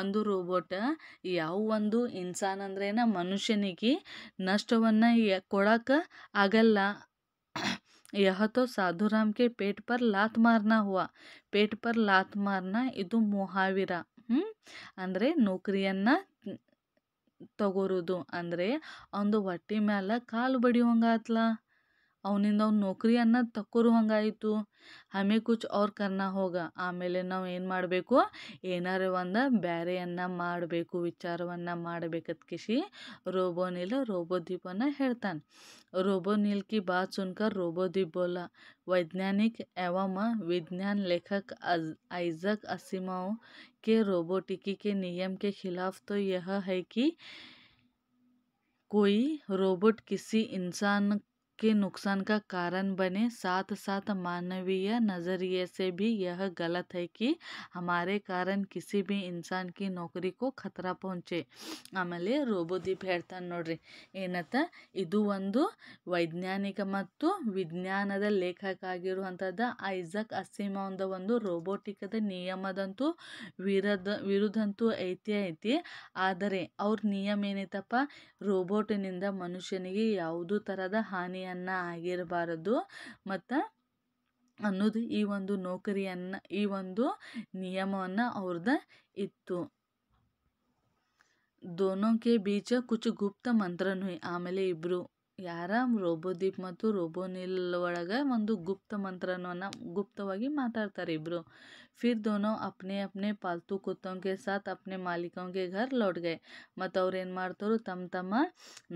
ಒಂದು ರೋಬೋಟ ಯಾವ ಒಂದು ಇನ್ಸಾನ್ ಅಂದ್ರೇನ ಮನುಷ್ಯನಿಗೆ ನಷ್ಟವನ್ನು ಕೊಡಕ್ಕೆ ಆಗಲ್ಲ ಯಹತೋ तो साधुराम के पेट पर लात मारना ಪೇಟ್ ಪರ್ ಲಾತ್ ಮಾರ್ನ ಇದು ಮುಹಾವಿರ ಹ್ಞೂ ಅಂದರೆ ನೌಕರಿಯನ್ನು ತಗೋರೋದು ಅಂದ್ರೆ ಒಂದು ಹೊಟ್ಟೆ ಮ್ಯಾಲ ಕಾಲು ಬಡಿಯುವಂಗಾತ್ಲಾ اونينದ نوકરી ಅನ್ನ ತಕೂರು ಹೋಗಾಯಿತು ಅಮೆ کچھ اور کرنا ہوگا ಆಮೇಲೆ ನಾವ್ ಏನು ಮಾಡಬೇಕು ಏನರ ಒಂದ बॅರಿಯನ್ನ ಮಾಡಬೇಕು ವಿಚಾರವನ್ನ ಮಾಡಬೇಕು ಅಕ್ಕೆ ರೋಬೋನಿಲ ರೋಬೋದಿಪನ ಹೇಳ್ತಾನೆ ರೋಬೋನಿಲ್ ಕಿ ಬಾತ್ सुनकर रोबोदीप बोला ವೈಜ್ಞಾನಿಕ ಎವಾಮಾ ವಿಜ್ಞಾನ ಲೇಖಕ ಐಜಕ್ ಅಸಿಮಾವ್ ಕೆ ರೋಬೋಟಿಕ್ ಕಿ ಕೆ ನಿಯಮ ಕೆ ಖಿಲಾಫ್ ತೋ ಯಹ ಹೈ ಕಿ کوئی ರೋಬರ್ಟ್ ಕಿಸಿ ಇನ್ಸಾನ್ ನುಕ್ಸಾನ್ ಕಾ ಕಾರಣ कारण बने ಸಾಥ್ ಮಾನವೀಯ मानवीय नज़रिए से भी यह गलत है कि ಕಾರಣ ಕಿಸಿ किसी भी ಕಿ ನೌಕರಿ नौकरी को ಖತರ ಪਹੁಂಚೆ ಆಮೇಲೆ ರೋಬೋದೀಪ್ ಹೇಳ್ತಾನೆ ನೋಡ್ರಿ ಏನತ್ತ ಇದು ಒಂದು ವೈಜ್ಞಾನಿಕ ಮತ್ತು ವಿಜ್ಞಾನದ ಲೇಖಕ ಆಗಿರುವಂಥದ್ದು ಐಜಾಕ್ ಅಸೀಮದ ಒಂದು ರೋಬೋಟಿಕದ ನಿಯಮದಂತೂ ವಿರದ ವಿರುದ್ಧಂತೂ ಐತಿ ಐತಿ ಆದರೆ ಅವ್ರ ನಿಯಮ ಏನೈತಪ್ಪ ರೋಬೋಟಿನಿಂದ ಮನುಷ್ಯನಿಗೆ ಯಾವುದೂ ಥರದ ಹಾನಿ ನೌಕರಿಯನ್ನು ಆಗಿರಬಾರದು ಮತ್ತು ಅನ್ನೋದು ಈ ಒಂದು ನೌಕರಿಯನ್ನು ಈ ಒಂದು ನಿಯಮವನ್ನ ಅವ್ರದ್ದು ಇತ್ತು ದೋನೋಕೆ ಬೀಚ ಕುಚು ಗುಪ್ತ ಮಂತ್ರನು ಆಮೇಲೆ ಇಬ್ಬರು ಯಾರ ರೋಬೋದೀಪ್ ಮತ್ತು ರೋಬೋನಿಲ್ ಒಳಗೆ ಒಂದು ಗುಪ್ತ ಮಂತ್ರನ ಗುಪ್ತವಾಗಿ ಮಾತಾಡ್ತಾರೆ ಇಬ್ಬರು ಫಿರ್ दोनों अपने ಅಪ್ನೆ ಪಾಲ್ತು कुत्तों ಸಾಥ್ ಸಾತ್ ಅಪ್ನೆ ಮಾಲೀಕನ ಘರ್ ಲೌಟ್ ಗಯೆ ಮತ್ತು ಅವ್ರು ಏನು ಮಾಡ್ತಾರೋ ತಮ್ಮ ತಮ್ಮ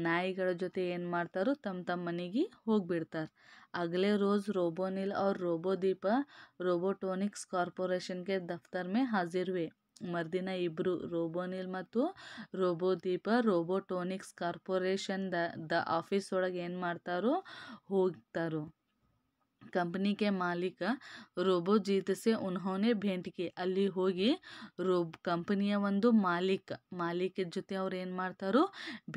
ನಾಯಿಗಳ ಜೊತೆ ಏನು ಮಾಡ್ತಾರೋ ತಮ್ಮ ತಮ್ಮ ಮನೆಗೆ ಹೋಗಿಬಿಡ್ತಾರೆ ಅಗಲೇ ರೋಸ್ ರೋಬೋನಿಲ್ ಅವ್ರು ಅವ್ರ ದೀಪ ರೋಬೋಟೋನಿಕ್ಸ್ ಕಾರ್ಪೊರೇಷನ್ಗೆ ದಫ್ತರ್ ಮೇ ಹಾಜಿರ್ ಹುವೆ ಮರ್ದಿನ ಇಬ್ಬರು ರೋಬೋನಿಲ್ ಮತ್ತು ರೋಬೋದೀಪ ರೋಬೋಟೋನಿಕ್ಸ್ ಕಾರ್ಪೊರೇಷನ್ ದ ದ ಆಫೀಸ್ ಒಳಗೆ ಏನು ಮಾಡ್ತಾರೋ ಹೋಗ್ತಾರೋ ಕಂಪ್ನಿಗೆ ಮಾಲೀಕ ರೋಬೋ ಉನ್ಹೋನೆ ಭೇಂಟ್ ಕಿ ಅಲ್ಲಿ ಹೋಗಿ ರೋಬ್ ಕಂಪನಿಯ ಒಂದು ಮಾಲೀಕ ಮಾಲೀಕರ ಜೊತೆ ಅವ್ರು ಏನು ಮಾಡ್ತಾರೋ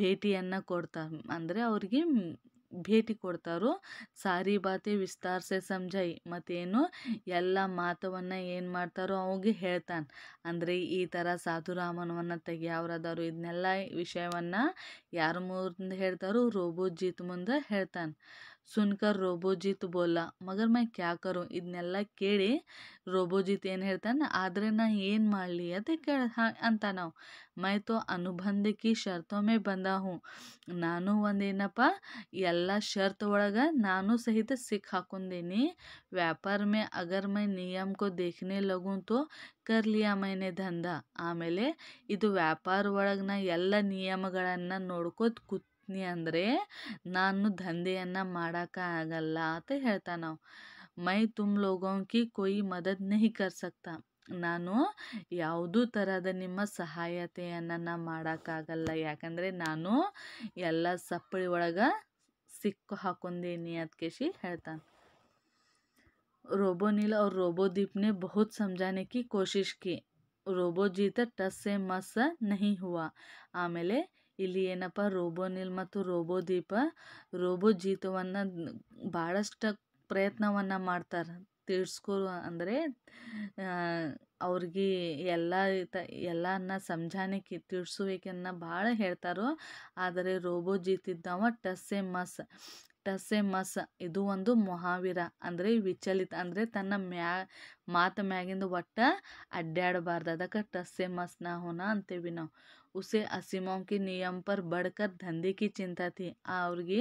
ಭೇಟಿಯನ್ನು ಕೊಡ್ತಾರೆ ಅಂದರೆ ಅವ್ರಿಗೆ ಭೇಟಿ ಕೊಡ್ತಾರೋ ಸಾರಿ ಬಾತೆ ವಿಸ್ತಾರಸೆ ಸಮಜಾಯಿ ಮತ್ತೇನು ಎಲ್ಲ ಮಾತವನ್ನು ಏನು ಮಾಡ್ತಾರೋ ಅವಾಗ ಹೇಳ್ತಾನೆ ಅಂದರೆ ಈ ಥರ ಸಾಧುರಾಮನವನ್ನು ತೆಗಿಯವ್ರದಾರು ಇದನ್ನೆಲ್ಲ ವಿಷಯವನ್ನು ಯಾರ ಮುಂದೆ ಹೇಳ್ತಾರೋ ರೋಬೋ ಜೀತ್ ಮುಂದೆ ಹೇಳ್ತಾನೆ ಸುನ್ಕರ್ ರೋಬೋಜಿತ್ ಬೋಲ ಮಗರ್ ಮೈ ಕ್ಯಾ ಇದನ್ನೆಲ್ಲ ಕೇಳಿ ರೋಬೋಜಿತ್ ಏನು ಹೇಳ್ತಾನೆ ಆದರೆ ನಾ ಏನು ಮಾಡಲಿ ಅದೇ ಕೇಳ ಅಂತ ನಾವು ಮೈ ತೋ ಅನುಬಂಧಕ್ಕೆ ಶರ್ತೊಮ್ಮೆ ಬಂದ ಹ್ಞೂ ನಾನು ಒಂದೇನಪ್ಪ ಎಲ್ಲ ಶರ್ತ್ ಒಳಗೆ ನಾನು ಸಹಿತ ಸಿಕ್ಕಿ ಹಾಕೊಂಡೀನಿ ವ್ಯಾಪಾರ ಮೇ ಅಗರ್ ಮೈ ನಿಯಮಕ್ಕೂ ದೇಖನೆ ಲಗುಂತು ಕರ್ಲಿಯ ಮೈನೆ ದಂಧ ಆಮೇಲೆ ಇದು ವ್ಯಾಪಾರ ಒಳಗೆ ನಾ ಎಲ್ಲ ನಿಯಮಗಳನ್ನು ನೋಡ್ಕೋತ ಕೂತ್ ನೀ ಅಂದರೆ ನಾನು ದಂಧೆಯನ್ನು ಮಾಡೋಕೆ ಆಗಲ್ಲ ಅಂತ ಹೇಳ್ತಾ ನಾವು ಮೈ ತುಮ್ ಲೋಗೋಂಕಿ ಕೊಯ್ ಮದದ್ ನಹಿ ಕರ್ ಸಕ್ತಾ ನಾನು ಯಾವುದೂ ಥರದ ನಿಮ್ಮ ಸಹಾಯತೆಯನ್ನು ನಾ ಮಾಡೋಕ್ಕಾಗಲ್ಲ ಯಾಕಂದರೆ ನಾನು ಎಲ್ಲ ಸಪ್ಪಳಿ ಒಳಗೆ ಸಿಕ್ಕು ಹಾಕೊಂಡೇನಿ ಅದಕ್ಕೆ ಹೇಳ್ತಾನೆ रोबोनील और रोबोदीप ರೋಬೋ ದೀಪ್ನೆ ಬಹುತ್ ಬಹುತ್ ಸಮಜಾನೆ ಕಿ रोबो जी ರೋಬೋ टस से ನಹಿ ಆಮೇಲೆ ಇಲ್ಲಿ ಏನಪ್ಪ ರೋಬೋನಿಲ್ ಮತ್ತು ರೋಬೋ ದೀಪ ರೋಬೋ ಜೀತವನ್ನು ಭಾಳಷ್ಟು ಪ್ರಯತ್ನವನ್ನು ಮಾಡ್ತಾರೆ ತಿಳಿಸ್ಕೋ ಅಂದರೆ ಅವ್ರಿಗೆ ಎಲ್ಲ ಎಲ್ಲ ಎಲ್ಲನ್ನ ಸಂಜಾನಿಕೆ ಅನ್ನ ಭಾಳ ಹೇಳ್ತಾರೋ ಆದರೆ ರೋಬೋ ಜೀತಿದ್ದವ ಟಸ್ಸೆ ಮಸ್ ಟಸ್ಸೆ ಮಸ್ ಇದು ಒಂದು ಮಹಾವೀರ ಅಂದರೆ ವಿಚಲಿತ ಅಂದರೆ ತನ್ನ ಮ್ಯಾ ಮಾತು ಮ್ಯಾಗಿಂದು ಒಟ್ಟ ಅಡ್ಡಾಡಬಾರ್ದು ಅದಕ್ಕೆ ಟಸ್ಸೆ ಮಸ್ನ ಹೋನ ಅಂತೀವಿ ನಾವು ಉಸೆ असीमों ನಿಯಮ ಪರ್ ಬಡ್ಕರ್ ದಂಧೆಗೆ ಚಿಂತಾತಿ ಅವ್ರಿಗೆ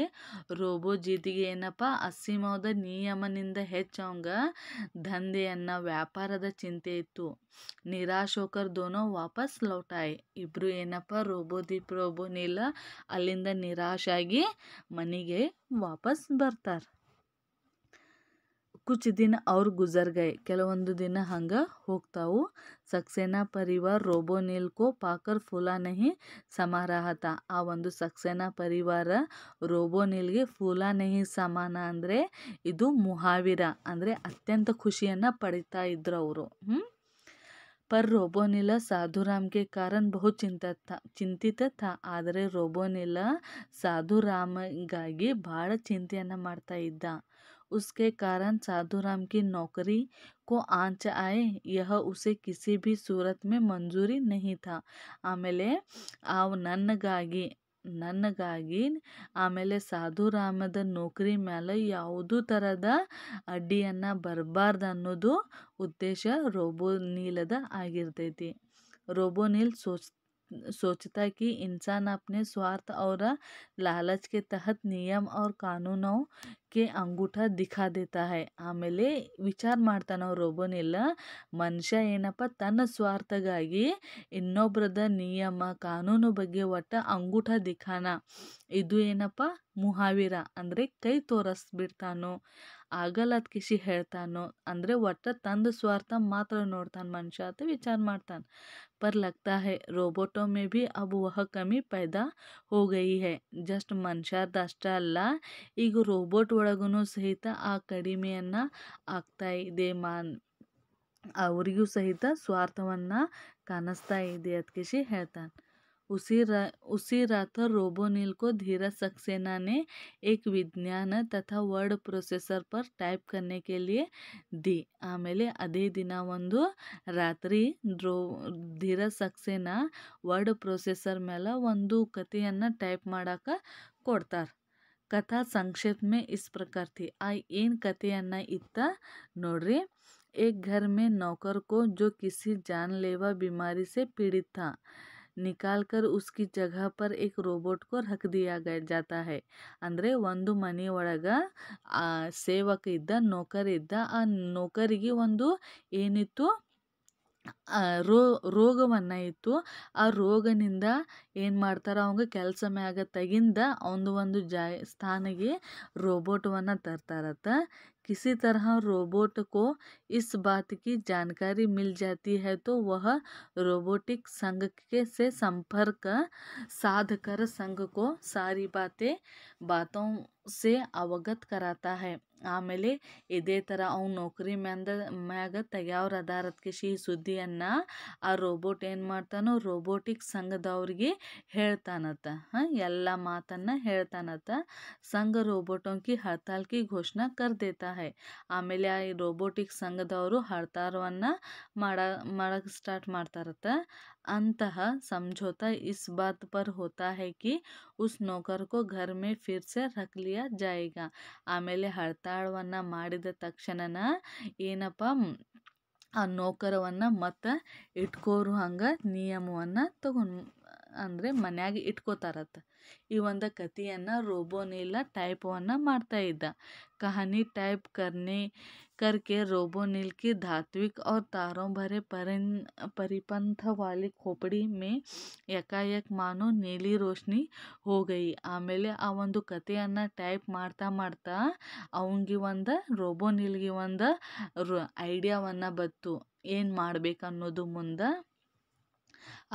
ರೋಬೋ ಜೀತಿಗೆ ಏನಪ್ಪ ಅಸೀಮದ ನಿಯಮನಿಂದ ಹೆಚ್ಚವಂಗ ದಂಧೆಯನ್ನ ವ್ಯಾಪಾರದ ಚಿಂತೆ ಇತ್ತು ನಿರಾಶೋಕರ್ ದೋನೋ ವಾಪಸ್ ಲೌಟಾಯ್ ಇಬ್ಬರು ಏನಪ್ಪ ರೋಬೋ ದೀಪ್ ರೋಬೋನಿಲ್ಲ ಅಲ್ಲಿಂದ ನಿರಾಶಾಗಿ ಮನೆಗೆ ವಾಪಸ್ ಬರ್ತಾರೆ ಕುಚ್ ದಿನ ಅವ್ರ ಗುಜರ್ ಕೆಲವೊಂದು ದಿನ ಹಂಗೆ ಹೋಗ್ತಾವು ಸಕ್ಸೇನಾ ಪರಿವಾರ್ ರೋಬೋನಿಲ್ಕೋ ಪಾಕರ್ ಫುಲಾನಹಿ ಸಮಾರಾಹತ ಆ ಒಂದು ಸಕ್ಸೇನಾ ಪರಿವಾರ ರೋಬೋನಿಲ್ಗೆ ನಿಲ್ಗೆ ನಹಿ ಸಮಾನ ಅಂದರೆ ಇದು ಮುಹಾವಿರ ಅಂದರೆ ಅತ್ಯಂತ ಖುಷಿಯನ್ನು ಪಡಿತಾ ಇದ್ರು ಅವರು ಪರ್ ರೋಬೋನಿಲ ಸಾಧುರಾಮ್ಗೆ साधुराम ಬಹು कारण बहुत ಚಿಂತಿತ था ಆದರೆ ರೋಬೋನಿಲ ಸಾಧುರಾಮಗಾಗಿ ಭಾಳ ಚಿಂತೆಯನ್ನು ಮಾಡ್ತಾ ಇದ್ದ उसके कारण साधुराम की नौकरी को आंच आए यह ಉಸೆ ಕಿಸಿ ಭಿ ಸೂರತ್ ಮೇ ಮಂಜೂರಿ ನಹಿ ಥಾ ಆಮೇಲೆ ಅವ ನನಗಾಗಿ ನನಗಾಗಿ ಆಮೇಲೆ ಸಾಧುರಾಮದ ನೌಕರಿ ಮೇಲೆ ಯಾವುದೂ ಥರದ ಅಡ್ಡಿಯನ್ನು ಬರಬಾರ್ದು ಅನ್ನೋದು ಉದ್ದೇಶ ರೋಬೋನೀಲದ ಆಗಿರ್ತೈತಿ ರೋಬೋನೀಲ್ ಸೋಚ್ सोचता कि इंसान अपने स्वार्थ और लालच के तहत ನಿಯಮ ಅವ್ರ ಕಾನೂನುಗೆ ಅಂಗೂಠ ದಿಖಾ ದೇತಾ ಆಮೇಲೆ ವಿಚಾರ ಮಾಡ್ತಾನೆ ಅವ್ರು ಒಬ್ಬನೆಲ್ಲ ಮನುಷ್ಯ ಏನಪ್ಪ ತನ್ನ ಸ್ವಾರ್ಥಗಾಗಿ ಇನ್ನೊಬ್ರದ ನಿಯಮ ಕಾನೂನು ಬಗ್ಗೆ ಒಟ್ಟು ಅಂಗೂಠ ದಿಖಾನ ಇದು ಏನಪ್ಪ ಮುಹಾವೀರ ಅಂದರೆ ಕೈ ತೋರಿಸ್ಬಿಡ್ತಾನು ಆಗಲ್ಲದ ಕಿಸಿ ಹೇಳ್ತಾನೋ ಅಂದರೆ ಒಟ್ಟ ತಂದು ಸ್ವಾರ್ಥ ಮಾತ್ರ ನೋಡ್ತಾನೆ ಮನುಷ್ಯ ಅಂತ ವಿಚಾರ ಮಾಡ್ತಾನೆ ಪರ್ ಲಗ್ತಾ ಹೇ ರೋಬೋಟೋ ಮೇ भी अब वह ಕಮ್ಮಿ ಪೈದಾ हो ಹೇ ಜಸ್ಟ್ ಮನುಷ್ಯರ್ದು ಅಷ್ಟೇ ಅಲ್ಲ ಈಗ ರೋಬೋಟ್ ಒಳಗೂ ಸಹಿತ ಆ ಕಡಿಮೆಯನ್ನು ಆಗ್ತಾ ಇದೆ ಮಾನ್ ಅವರಿಗೂ ಸಹಿತ ಸ್ವಾರ್ಥವನ್ನು ಕಾಣಿಸ್ತಾ ಇದೆ ಅದ್ಕಿಶಿ ಹೇಳ್ತಾನೆ उसी रा, उसी रात रोबोनिल को धीरा सक्सेना ने एक विज्ञान तथा वर्ड प्रोसेसर पर टाइप करने के लिए दी आमले अदे दिन वो रात्रि ड्रो धीरा सक्सेना वर्ड प्रोसेसर मेले वो कथियान टाइप को कथा संक्षेप में इस प्रकार थी ऐन कथियान इतना नोड़ी एक घर में नौकर को जो किसी जानलेवा बीमारी से पीड़ित था ನಿಕಾಲ್ಕರ್ ಉಸ್ಕಿ ಜಗಾಪರ ಪರ್ ಏಕ್ ರೋಬೋಟ್ ಕೋ ರಖ್ ದಿಯಾ ಜಾತಾ ಅಂದರೆ ಒಂದು ಮನೆ ಒಳಗೆ ಸೇವಕ ಇದ್ದ ನೌಕರ್ ಇದ್ದ ಆ ನೌಕರಿಗೆ ಒಂದು ಏನಿತ್ತು ಅ ರೋಗವನ್ನಯಿತು ಅ ರೋಗನಿಂದ ಏನು ಮಾಡ್ತಾರ ಅವನು ಕ್ಯಾಲ್ಸಮೇ ಆಗ ತಗಿಂದ ಅವನು ಒಂದು ಜಾಯ ಸ್ಥಾನಗೆ ರೋಬೋಟ್ವನ್ನ ತರ್ತಾರ ತ ಕಿಸಿ ತರಹ ರೋಬೋಟ್ کو इस बात की जानकारी मिल जाती है तो वह रोबोटिक संघ के से संपर्क साधकर संघ को सारी बातें बातों से अवगत कराता है ಆಮೇಲೆ ಇದೇ ಥರ ಅವ್ನ ನೌಕರಿ ಮ್ಯಾಂದ ಮ್ಯಾಗ ತೆಗ್ಯಾವ್ರು ಅದಾರ ಅದಕ್ಕೆ ಸುದ್ದಿಯನ್ನು ಆ ರೋಬೋಟ್ ಏನು ಮಾಡ್ತಾನೋ ರೋಬೋಟಿಕ್ ಸಂಘದವ್ರಿಗೆ ಹೇಳ್ತಾನತ್ತ ಹಾಂ ಎಲ್ಲ ಮಾತನ್ನು ಹೇಳ್ತಾನತ್ತ ಸಂಘ ರೋಬೋಟೋಂಕಿ ಹಡ್ತಾಲ್ಕಿ ಘೋಷಣೆ ಕರ್ ಹೈ ಆಮೇಲೆ ಆ ರೋಬೋಟಿಕ್ ಸಂಘದವರು ಹಡ್ತಾರವನ್ನು ಮಾಡ ಮಾಡಕ್ಕೆ ಸ್ಟಾರ್ಟ್ ಮಾಡ್ತಾರತ್ತ अंतः समझौता इस बात पर होता है कि उस ನೌಕರ को घर में फिर से रख लिया जाएगा ಆಮೇಲೆ ಹಡ್ತಾಳವನ್ನು ಮಾಡಿದ ತಕ್ಷಣನ ಏನಪ್ಪ ಆ ನೌಕರವನ್ನು ಮತ್ತೆ ಇಟ್ಕೋರು ಹಂಗೆ ನಿಯಮವನ್ನು ತಗೊಂಡು ಅಂದರೆ ಮನ್ಯಾಗ ಇಟ್ಕೋತಾರತ್ತ ಈ ಒಂದು ಕಥೆಯನ್ನು ರೋಬೋನಿಲ ಟೈಪವನ್ನು ಇದ್ದ ಕಹಾನಿ ಟೈಪ್ ಕರ್ನೆ ಕರ್ಕೆ ರೋಬೋನಿಲ್ಕಿ ಧಾತ್ವಿಕ್ धात्विक और तारों भरे परिन परिपंथ वाली खोपड़ी में ಮಾನು ನೀಲಿ ರೋಶ್ನಿ ಹೋಗೈ ಆಮೇಲೆ ಆ ಒಂದು ಕಥೆಯನ್ನು ಟೈಪ್ ಮಾಡ್ತಾ ಮಾಡ್ತಾ ಅವನಿಗೆ ಒಂದು ರೋಬೋನಿಲ್ಗೆ ಒಂದು ಐಡಿಯಾವನ್ನು ಬತ್ತು ಏನು ಅನ್ನೋದು ಮುಂದೆ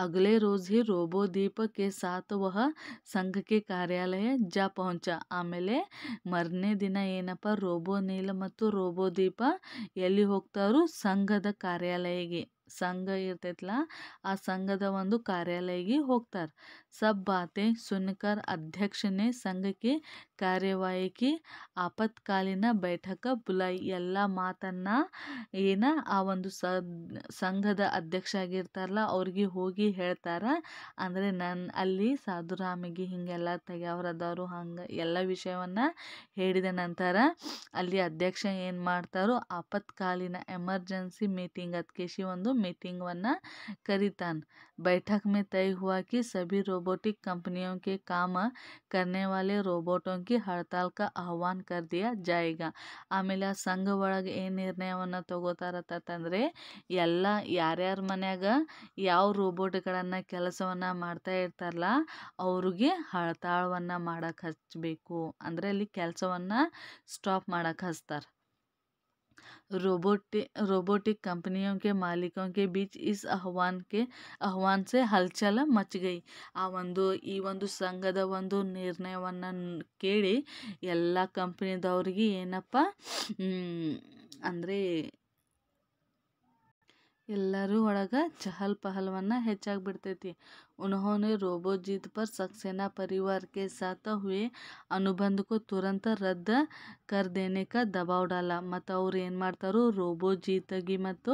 अगले रोज़ ही रोबोद्वीप के साथ वह ಕಾರ್ಯಾಲಯ ಜ ಆಮೇಲೆ ಮರನೇ ದಿನ ಏನಪ್ಪ ರೋಬೋ ನೀಲ ಮತ್ತು ರೋಬೋ ದೀಪ ಎಲ್ಲಿ ಹೋಗ್ತಾರು ಸಂಘದ ಕಾರ್ಯಾಲಯಗೆ ಸಂಘ ಇರ್ತೈತಲ್ಲ ಆ ಸಂಘದ ಒಂದು ಕಾರ್ಯಾಲಯಗೆ ಹೋಗ್ತಾರೆ सब बातें सुनकर अध्यक्ष ने संघ के कार्यवाही की ಆಪತ್ಕಾಲೀನ बैठक ಬುಲಾಯಿ ಎಲ್ಲ ಮಾತನ್ನ ಏನ ಆ ಒಂದು ಸ ಸಂಘದ ಅಧ್ಯಕ್ಷ ಆಗಿರ್ತಾರಲ್ಲ ಅವ್ರಿಗೆ ಹೋಗಿ ಹೇಳ್ತಾರೆ ಅಂದರೆ ನನ್ನ ಅಲ್ಲಿ ಸಾಧುರಾಮಿಗೆ ಹಿಂಗೆಲ್ಲ ಅವರದವರು ಹಂಗೆ ಎಲ್ಲ ವಿಷಯವನ್ನು ಹೇಳಿದ ನಂತರ ಅಲ್ಲಿ ಅಧ್ಯಕ್ಷ ಏನು ಮಾಡ್ತಾರೋ ಆಪತ್ಕಾಲೀನ ಎಮರ್ಜೆನ್ಸಿ ಮೀಟಿಂಗ್ ಅದಕ್ಕೆ ಒಂದು ಮೀಟಿಂಗನ್ನು ಕರಿತಾನೆ बैठक में तय हुआ कि सभी रोबोटिक कंपनियों ಕಾಮ काम करने वाले रोबोटों ಆಹ್ವಾನ ಕರ್ದಿಯಾ ಜಾಯಿಗ ಆಮೇಲೆ ಆ ಸಂಘ ಒಳಗೆ ಏನು ನಿರ್ಣಯವನ್ನು ತಗೋತಾರತ್ತಂದರೆ ಎಲ್ಲ ಯಾರ್ಯಾರ ಮನ್ಯಾಗ ಯಾವ ರೋಬೋಟ್ಗಳನ್ನು ಕೆಲಸವನ್ನು ಮಾಡ್ತಾ ಇರ್ತಾರಲ್ಲ ಅವ್ರಿಗೆ ಹಳತಾಳವನ್ನು ಮಾಡಕ್ಕೆ ಹಚ್ಚಬೇಕು ಅಂದರೆ ಅಲ್ಲಿ ಕೆಲಸವನ್ನು ಸ್ಟಾಪ್ ಮಾಡಕ್ಕೆ ಹಚ್ತಾರೆ रोबोट रोबोटिक कंपनियों के मालिकों के बीच इस ಆಹ್ವಾನ से ಹಲ್ಚಲ್ मच ಆ ಒಂದು ಈ ಒಂದು ಸಂಘದ ಒಂದು ನಿರ್ಣಯವನ್ನು ಕೇಳಿ ಎಲ್ಲ ಕಂಪ್ನಿದವ್ರಿಗೆ ಏನಪ್ಪ ಅಂದರೆ ಎಲ್ಲರೂ ಒಳಗೆ ಚಹಲ್ ಪಹಲ್ವನ್ನು ಹೆಚ್ಚಾಗಿ ಬಿಡ್ತೈತಿ उन्होंने ರೋಬೋಜಿತ್ पर सक्सेना परिवार के साथ हुए अनुबंध को तुरंत रद्द कर देने का दबाव डाला ಮತ್ತು ಅವ್ರು ಏನು ಮಾಡ್ತಾರೋ ರೋಬೋಜಿತ್ಗಿ ಮತ್ತು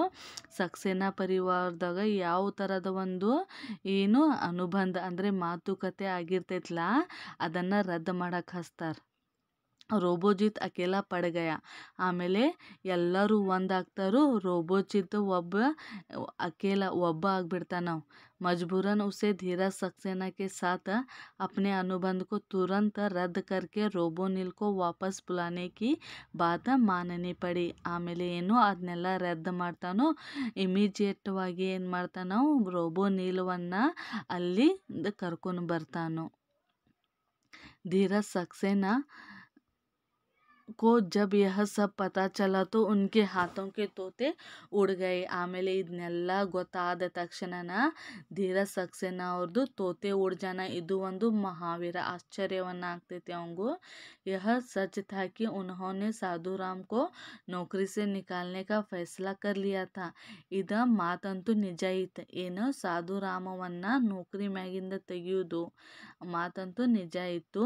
ಸಕ್ಸೇನಾ ಪರಿವಾರದಾಗ ಯಾವ ಥರದ ಒಂದು ಏನು ಅನುಬಂಧ ಅಂದರೆ ಮಾತುಕತೆ ಆಗಿರ್ತೈತಲ್ಲ ಅದನ್ನು ರದ್ದು ಮಾಡಕ್ಕೆ ಹಚ್ತಾರೆ ರೋಬೋಜಿತ್ ಅಕೇಲಾ ಪಡ್ಗಯ ಆಮೇಲೆ ಎಲ್ಲರೂ ಒಂದಾಗ್ತಾರೋ ರೋಬೋಜಿತ್ ಒಬ್ಬ ಅಕೇಲಾ ಒಬ್ಬ ಆಗಿಬಿಡ್ತಾನ मजबूरन ಉಸೆ धीरज सक्सेना के साथ अपने अनुबंध को तुरंत रद्द करके रोबोनिल को वापस बुलाने की ಮಾನನಿ ಪಡಿ ಆಮೇಲೆ ಏನು ಅದನ್ನೆಲ್ಲ ರದ್ದು ಮಾಡ್ತಾನೋ ಇಮಿಜಿಯೇಟ್ವಾಗಿ ಏನು ಮಾಡ್ತಾನೋ ರೋಬೋ ನೀಲವನ್ನು ಅಲ್ಲಿ ಕರ್ಕೊಂಡು ಬರ್ತಾನೋ ಧೀರ ಸಕ್ಸೇನಾ को जब यह सब पता चला तो उनके हाथों के तोते उड़ गए आमेले इन्ने गोताद तण धीर सक्सेना तोते उड़ जाना इन महावीर आश्चर्य आगते थे यह सच था कि उन्होंने साधु राम को नौकरी से निकालने का फैसला कर लिया था इध मातंत निज इत ऐन साधु रामवन नौकरी मैगिंद तगियो मातंत निज इत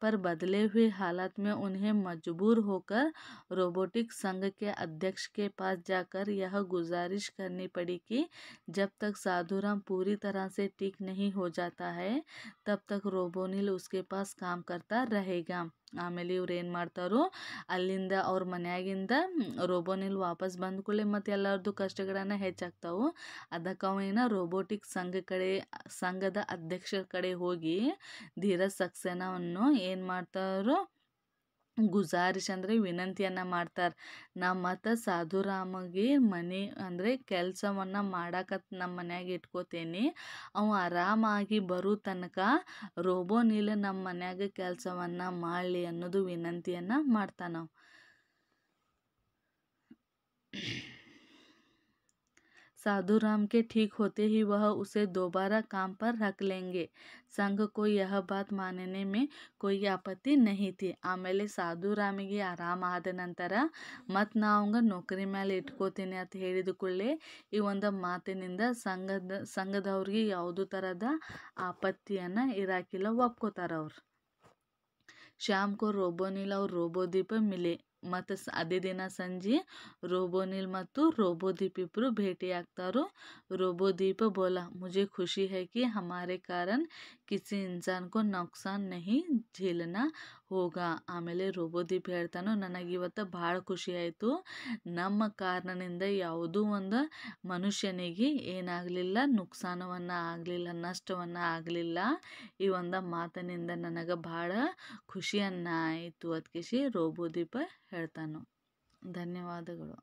पर बदले हुए हालत में उन्हें मजबूत मजबूर होकर रोबोटिक संघ के अध्यक्ष के पास जाकर यह गुजारिश करनी पड़ी कि जब तक साधुराम पूरी तरह से ठीक नहीं हो जाता है तब तक रोबोनिल उसके पास काम करता रहेगा ಆಮೇಲೆ ಇವ್ರು ಏನು ಮಾಡ್ತಾರೋ ಅಲ್ಲಿಂದ ಅವ್ರ ಮನ್ಯಾಗಿಂದ ರೋಬೋನಿಲ್ ವಾಪಸ್ ಬಂದ ಕೂಡಲೇ ಮತ್ತು ಎಲ್ಲರದ್ದು ಕಷ್ಟಗಳನ್ನು ಹೆಚ್ಚಾಗ್ತಾವು ಅದಕ್ಕೆ ಅವೇನ ರೋಬೋಟಿಕ್ ಸಂಘ ಕಡೆ ಸಂಘದ ಅಧ್ಯಕ್ಷರ ಕಡೆ ಹೋಗಿ ಧೀರಜ್ ಸಕ್ಸೇನಾವನ್ನು ಏನು ಮಾಡ್ತಾರೋ ಗುಜಾರಿಶ್ ಅಂದರೆ ವಿನಂತಿಯನ್ನು ಮಾಡ್ತಾರೆ ನಮ್ಮ ಮತ್ತು ಸಾಧುರಾಮಗೆ ಮನೆ ಅಂದರೆ ಕೆಲಸವನ್ನು ಮಾಡಾಕತ್ ನಮ್ಮ ಮನ್ಯಾಗ ಇಟ್ಕೋತೇನೆ ಅವ ಆರಾಮಾಗಿ ಬರೋ ತನಕ ನೀಲ ನಮ್ಮ ಮನ್ಯಾಗ ಕೆಲಸವನ್ನು ಮಾಡಲಿ ಅನ್ನೋದು ವಿನಂತಿಯನ್ನು ನಾವು साधूराम के ठीक होते ही वह उसे दोबारा काम पर रख लेंगे संघ को यह बात मानने में कोई आपत्ति ನಹಿತಿ ಆಮೇಲೆ ಸಾಧುರಾಮಿಗೆ ಆರಾಮ ಆದ ನಂತರ ಮತ್ತು ನಾವಂಗೆ ನೌಕರಿ ಮೇಲೆ ಇಟ್ಕೋತೀನಿ ಅಂತ ಹೇಳಿದ ಕೂಡಲೇ ಈ ಒಂದು ಮಾತಿನಿಂದ ಸಂಘದ ಸಂಘದವ್ರಿಗೆ ಯಾವುದೂ ಥರದ ಆಪತ್ತಿಯನ್ನು ಇರಾಕಿಲ್ಲ ಒಪ್ಕೋತಾರ ಅವ್ರು ಶಾಮ್ ಕೋ ರೋಬೋನಿಲ್ और ರೋಬೋದೀಪ ಮಿಲೆ मत अदे दिन संजे रोबोनील रोबोदीप इबू भेटी रोबो दीप बोला मुझे खुशी है कि हमारे कारण ಕಿಸಿ इंसान ನುಕ್ಸಾನ್ ನಹಿ ಝೇಲನ ಹೋಗ ಆಮೇಲೆ ರೋಬೋದೀಪ್ ಹೇಳ್ತಾನೋ ನನಗೆ ಇವತ್ತು ಭಾಳ ಆಯಿತು ನಮ್ಮ ಕಾರಣದಿಂದ ಯಾವುದೂ ಒಂದು ಮನುಷ್ಯನಿಗೆ ಏನಾಗಲಿಲ್ಲ ನುಕ್ಸಾನವನ್ನು ಆಗಲಿಲ್ಲ ನಷ್ಟವನ್ನು ಆಗಲಿಲ್ಲ ಈ ಒಂದು ಮಾತಿನಿಂದ ನನಗೆ ಭಾಳ ಖುಷಿಯನ್ನ ಆಯಿತು ಅದಕ್ಕೆ ರೋಬೋದೀಪ ಹೇಳ್ತಾನೋ ಧನ್ಯವಾದಗಳು